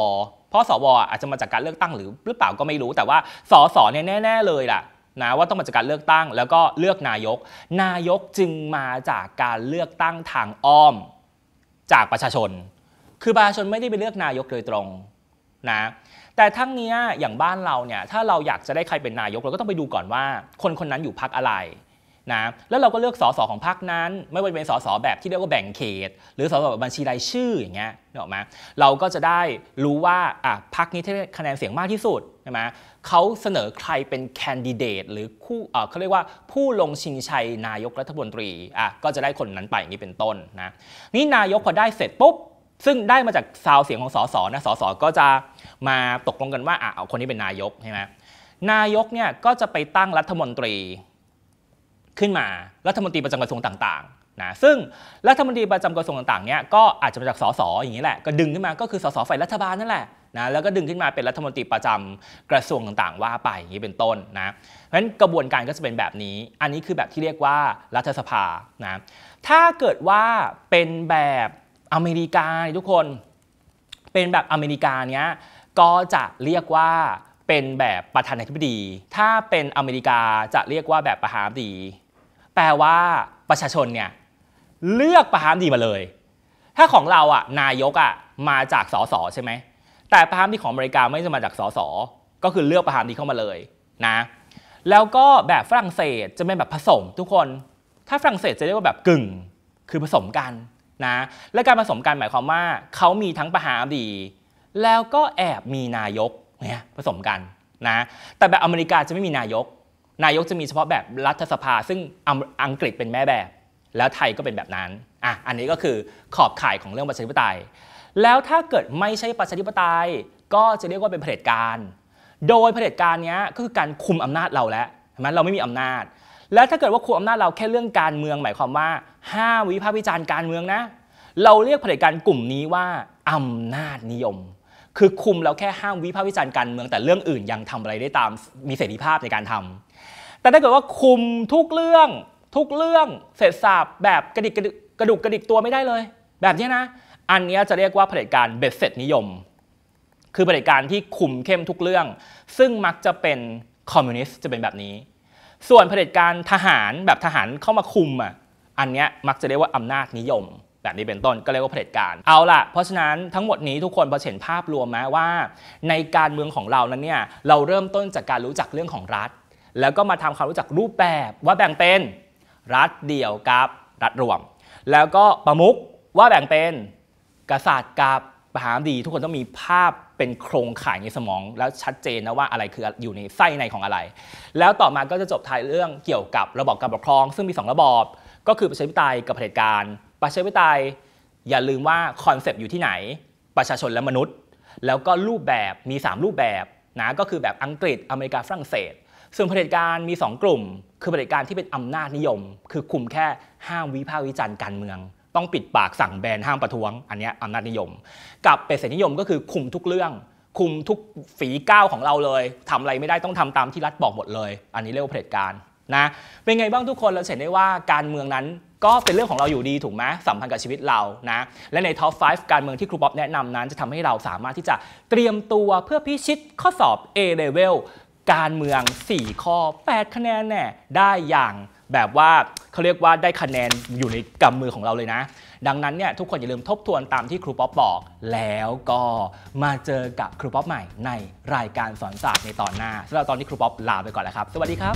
Speaker 1: เพราะสวอาจจะมาจากการเลือกตั้งหรือหรือเปล่าก็ไม่รู้ แต่ว่าสสเนี่ยแน่ๆเลยล่ะนะว่าต้องมาจากการเลือกตั้งแล้วก็เลือกนายก นายกจึงมาจากการเลือกตั้งทางอ้อมจากประชาชน คือประชาชนไม่ได้ไปเลือกนายกโดยตรงนะแต่ทั้งนี้อย่างบ้านเราเนี่ยถ้าเราอยากจะได้ใครเป็นนายกเราก็ต้องไปดูก่อนว่า คนคนนั้นอยู่พักอะไรนะแล้วเราก็เลือกสสของพรรคนั้น ไม่ว่าจะเป็นสสแบบที่เรียกว่าแบ่งเขต หรือสสแบบบัญชีรายชื่ออย่างเงี้ยเนอะมาเราก็จะได้รู้ว่าอ่ะพรรคนี้ที่คะแนนเสียงมากที่สุดใช่ไหมเขาเสนอใครเป็นแคนดิเดตหรือคู่เขาเรียกว่าผู้ลงชิงชัยนายกรัฐมนตรีอ่ะก็จะได้คนนั้นไปนี้เป็นต้นนะนี่นายกพอได้เสร็จปุ๊บซึ่งได้มาจากซาวเสียงของสสนะสสก็จะมาตกลงกันว่าอ่ะเอาคนนี้เป็นนายกใช่ไหมนายกเนี่ยก็จะไปตั้งรัฐมนตรี ขึ้นมารัฐมนตรีประจำกระทรวงต่างๆนะ ซึ่งรัฐมนตรีประจำกระทรวงต่างๆเนี่ยก็อาจจะมาจากสสอย่างนี้แหละ ก็ดึงขึ้นมาก็คือสสฝ่ายรัฐบาลนั่นแหละนะ แล้วก็ดึงขึ้นมาเป็นรัฐมนตรีประจำกระทรวงต่างๆ ว่าไปอย่างนี้เป็นต้นนะเพราะฉะนั้นกระบวนการก็จะเป็นแบบนี้ อันนี้คือแบบที่เรียกว่ารัฐสภานะ ถ้าเกิดว่าเป็นแบบอเมริกาทุกคน เป็นแบบอเมริกาเนี้ยก็จะเรียกว่าเป็นแบบประธานาธิบดี ถ้าเป็นอเมริกาจะเรียกว่าแบบประธานาธิบดีแปลว่าประชาชนเนี่ยเลือกประธานาธิบดีมาเลย ถ้าของเราอ่ะนายกอ่ะมาจากสสใช่ไหมแต่ประธานาธิบดีของอเมริกาไม่ได้มาจากสสก็คือเลือกประธานาธิบดีเข้ามาเลยนะแล้วก็แบบฝรั่งเศสจะเป็นแบบผสมทุกคน ถ้าฝรั่งเศสจะเรียกว่าแบบกึ่ง คือผสมกันนะและการผสมกันหมายความว่าเขามีทั้งประธานาธิบดีแล้วก็แอบมีนายกเนี่ยผสมกันนะ แต่แบบอเมริกาจะไม่มีนายก นายกจะมีเฉพาะแบบรัฐสภา ซึ่งอังกฤษเป็นแม่แบบ แล้วไทยก็เป็นแบบนั้น อ่ะ อันนี้ก็คือขอบข่ายของเรื่องประชาธิปไตย แล้วถ้าเกิดไม่ใช่ประชาธิปไตย ก็จะเรียกว่าเป็นเผด็จการ โดยเผด็จการนี้ก็คือการคุมอำนาจเราแล้วใช่ไหมเราไม่มีอำนาจ แล้วถ้าเกิดว่าคุมอำนาจเราแค่เรื่องการเมือง หมายความว่าห้าวิพากษ์วิจารณ์การเมืองนะ เราเรียกเผด็จการกลุ่มนี้ว่าอำนาจนิยมคือคุมเราแค่ห้ามวิพากษ์วิจารณ์การเมืองแต่เรื่องอื่นยังทำอะไรได้ตามมีเสรีภาพในการทำ แต่ถ้าเกิดว่าคุมทุกเรื่อง ทุกเรื่องเสร็จสาบแบบกระดิกกระดุกกระดิกตัวไม่ได้เลย แบบนี้นะ อันนี้จะเรียกว่าเผด็จการเบ็ดเสร็จนิยม คือเผด็จการที่คุมเข้มทุกเรื่อง ซึ่งมักจะเป็นคอมมิวนิสต์จะเป็นแบบนี้ ส่วนเผด็จการทหารแบบทหารเข้ามาคุมอ่ะอันนี้มักจะเรียกว่าอำนาจนิยมแบบนี้เป็นต้นก็เรียกว่าเผด็จการ เอาล่ะเพราะฉะนั้นทั้งหมดนี้ทุกคนพอเห็นภาพรวมไหมว่า ในการเมืองของเรานั้นเนี่ยเราเริ่มต้นจากการรู้จักเรื่องของรัฐ แล้วก็มาทำความรู้จักรูปแบบว่าแบ่งเป็นรัฐเดี่ยวกับรัฐรวม แล้วก็ประมุขว่าแบ่งเป็นกษัตริย์กับมหาดี ทุกคนต้องมีภาพเป็นโครงข่ายในสมอง แล้วชัดเจนนะว่าอะไรคืออยู่ในไส้ในของอะไร แล้วต่อมาก็จะจบท้ายเรื่องเกี่ยวกับระบบการปกครอง ซึ่งมี2ระบอบ ก็คือประชาธิปไตยกับเผด็จการประชาธิปไตยอย่าลืมว่าคอนเซปต์อยู่ที่ไหน ประชาชนและมนุษย์ แล้วก็รูปแบบมี 3 รูปแบบนะก็คือแบบอังกฤษอเมริกาฝรั่งเศสส่วนเผด็จการมี 2 กลุ่ม คือเผด็จการที่เป็นอำนาจนิยม คือคุมแค่ห้ามวิพากษ์วิจารณ์การเมือง ต้องปิดปากสั่งแบนห้ามประท้วง อันนี้อำนาจนิยม กับเปรตเสนิยมก็คือคุมทุกเรื่อง คุมทุกฝีก้าวของเราเลยทำอะไรไม่ได้ต้องทำตามที่รัฐบอกหมดเลย อันนี้เรียกว่าเผด็จการนะเป็นไงบ้างทุกคนเราเห็นได้ว่าการเมืองนั้นก็เป็นเรื่องของเราอยู่ดีถูกไหมสัมพันธ์กับชีวิตเรานะ และในท็อป 5 การเมืองที่ครูบ๊อบแนะนำนั้น จะทำให้เราสามารถที่จะเตรียมตัวเพื่อพิชิตข้อสอบ A level การเมือง 4 ข้อ 8 คะแนนแน่ได้อย่างแบบว่าเขาเรียกว่าได้คะแนนอยู่ในกำมือของเราเลยนะ ดังนั้นเนี่ยทุกคนอย่าลืมทบทวนตามที่ครูป๊อปบอก แล้วก็มาเจอกับครูป๊อปใหม่ ในรายการสอนศาสตร์ในตอนหน้าสำหรับตอนนี้ครูป๊อปลาไปก่อนแล้วครับ สวัสดีครับ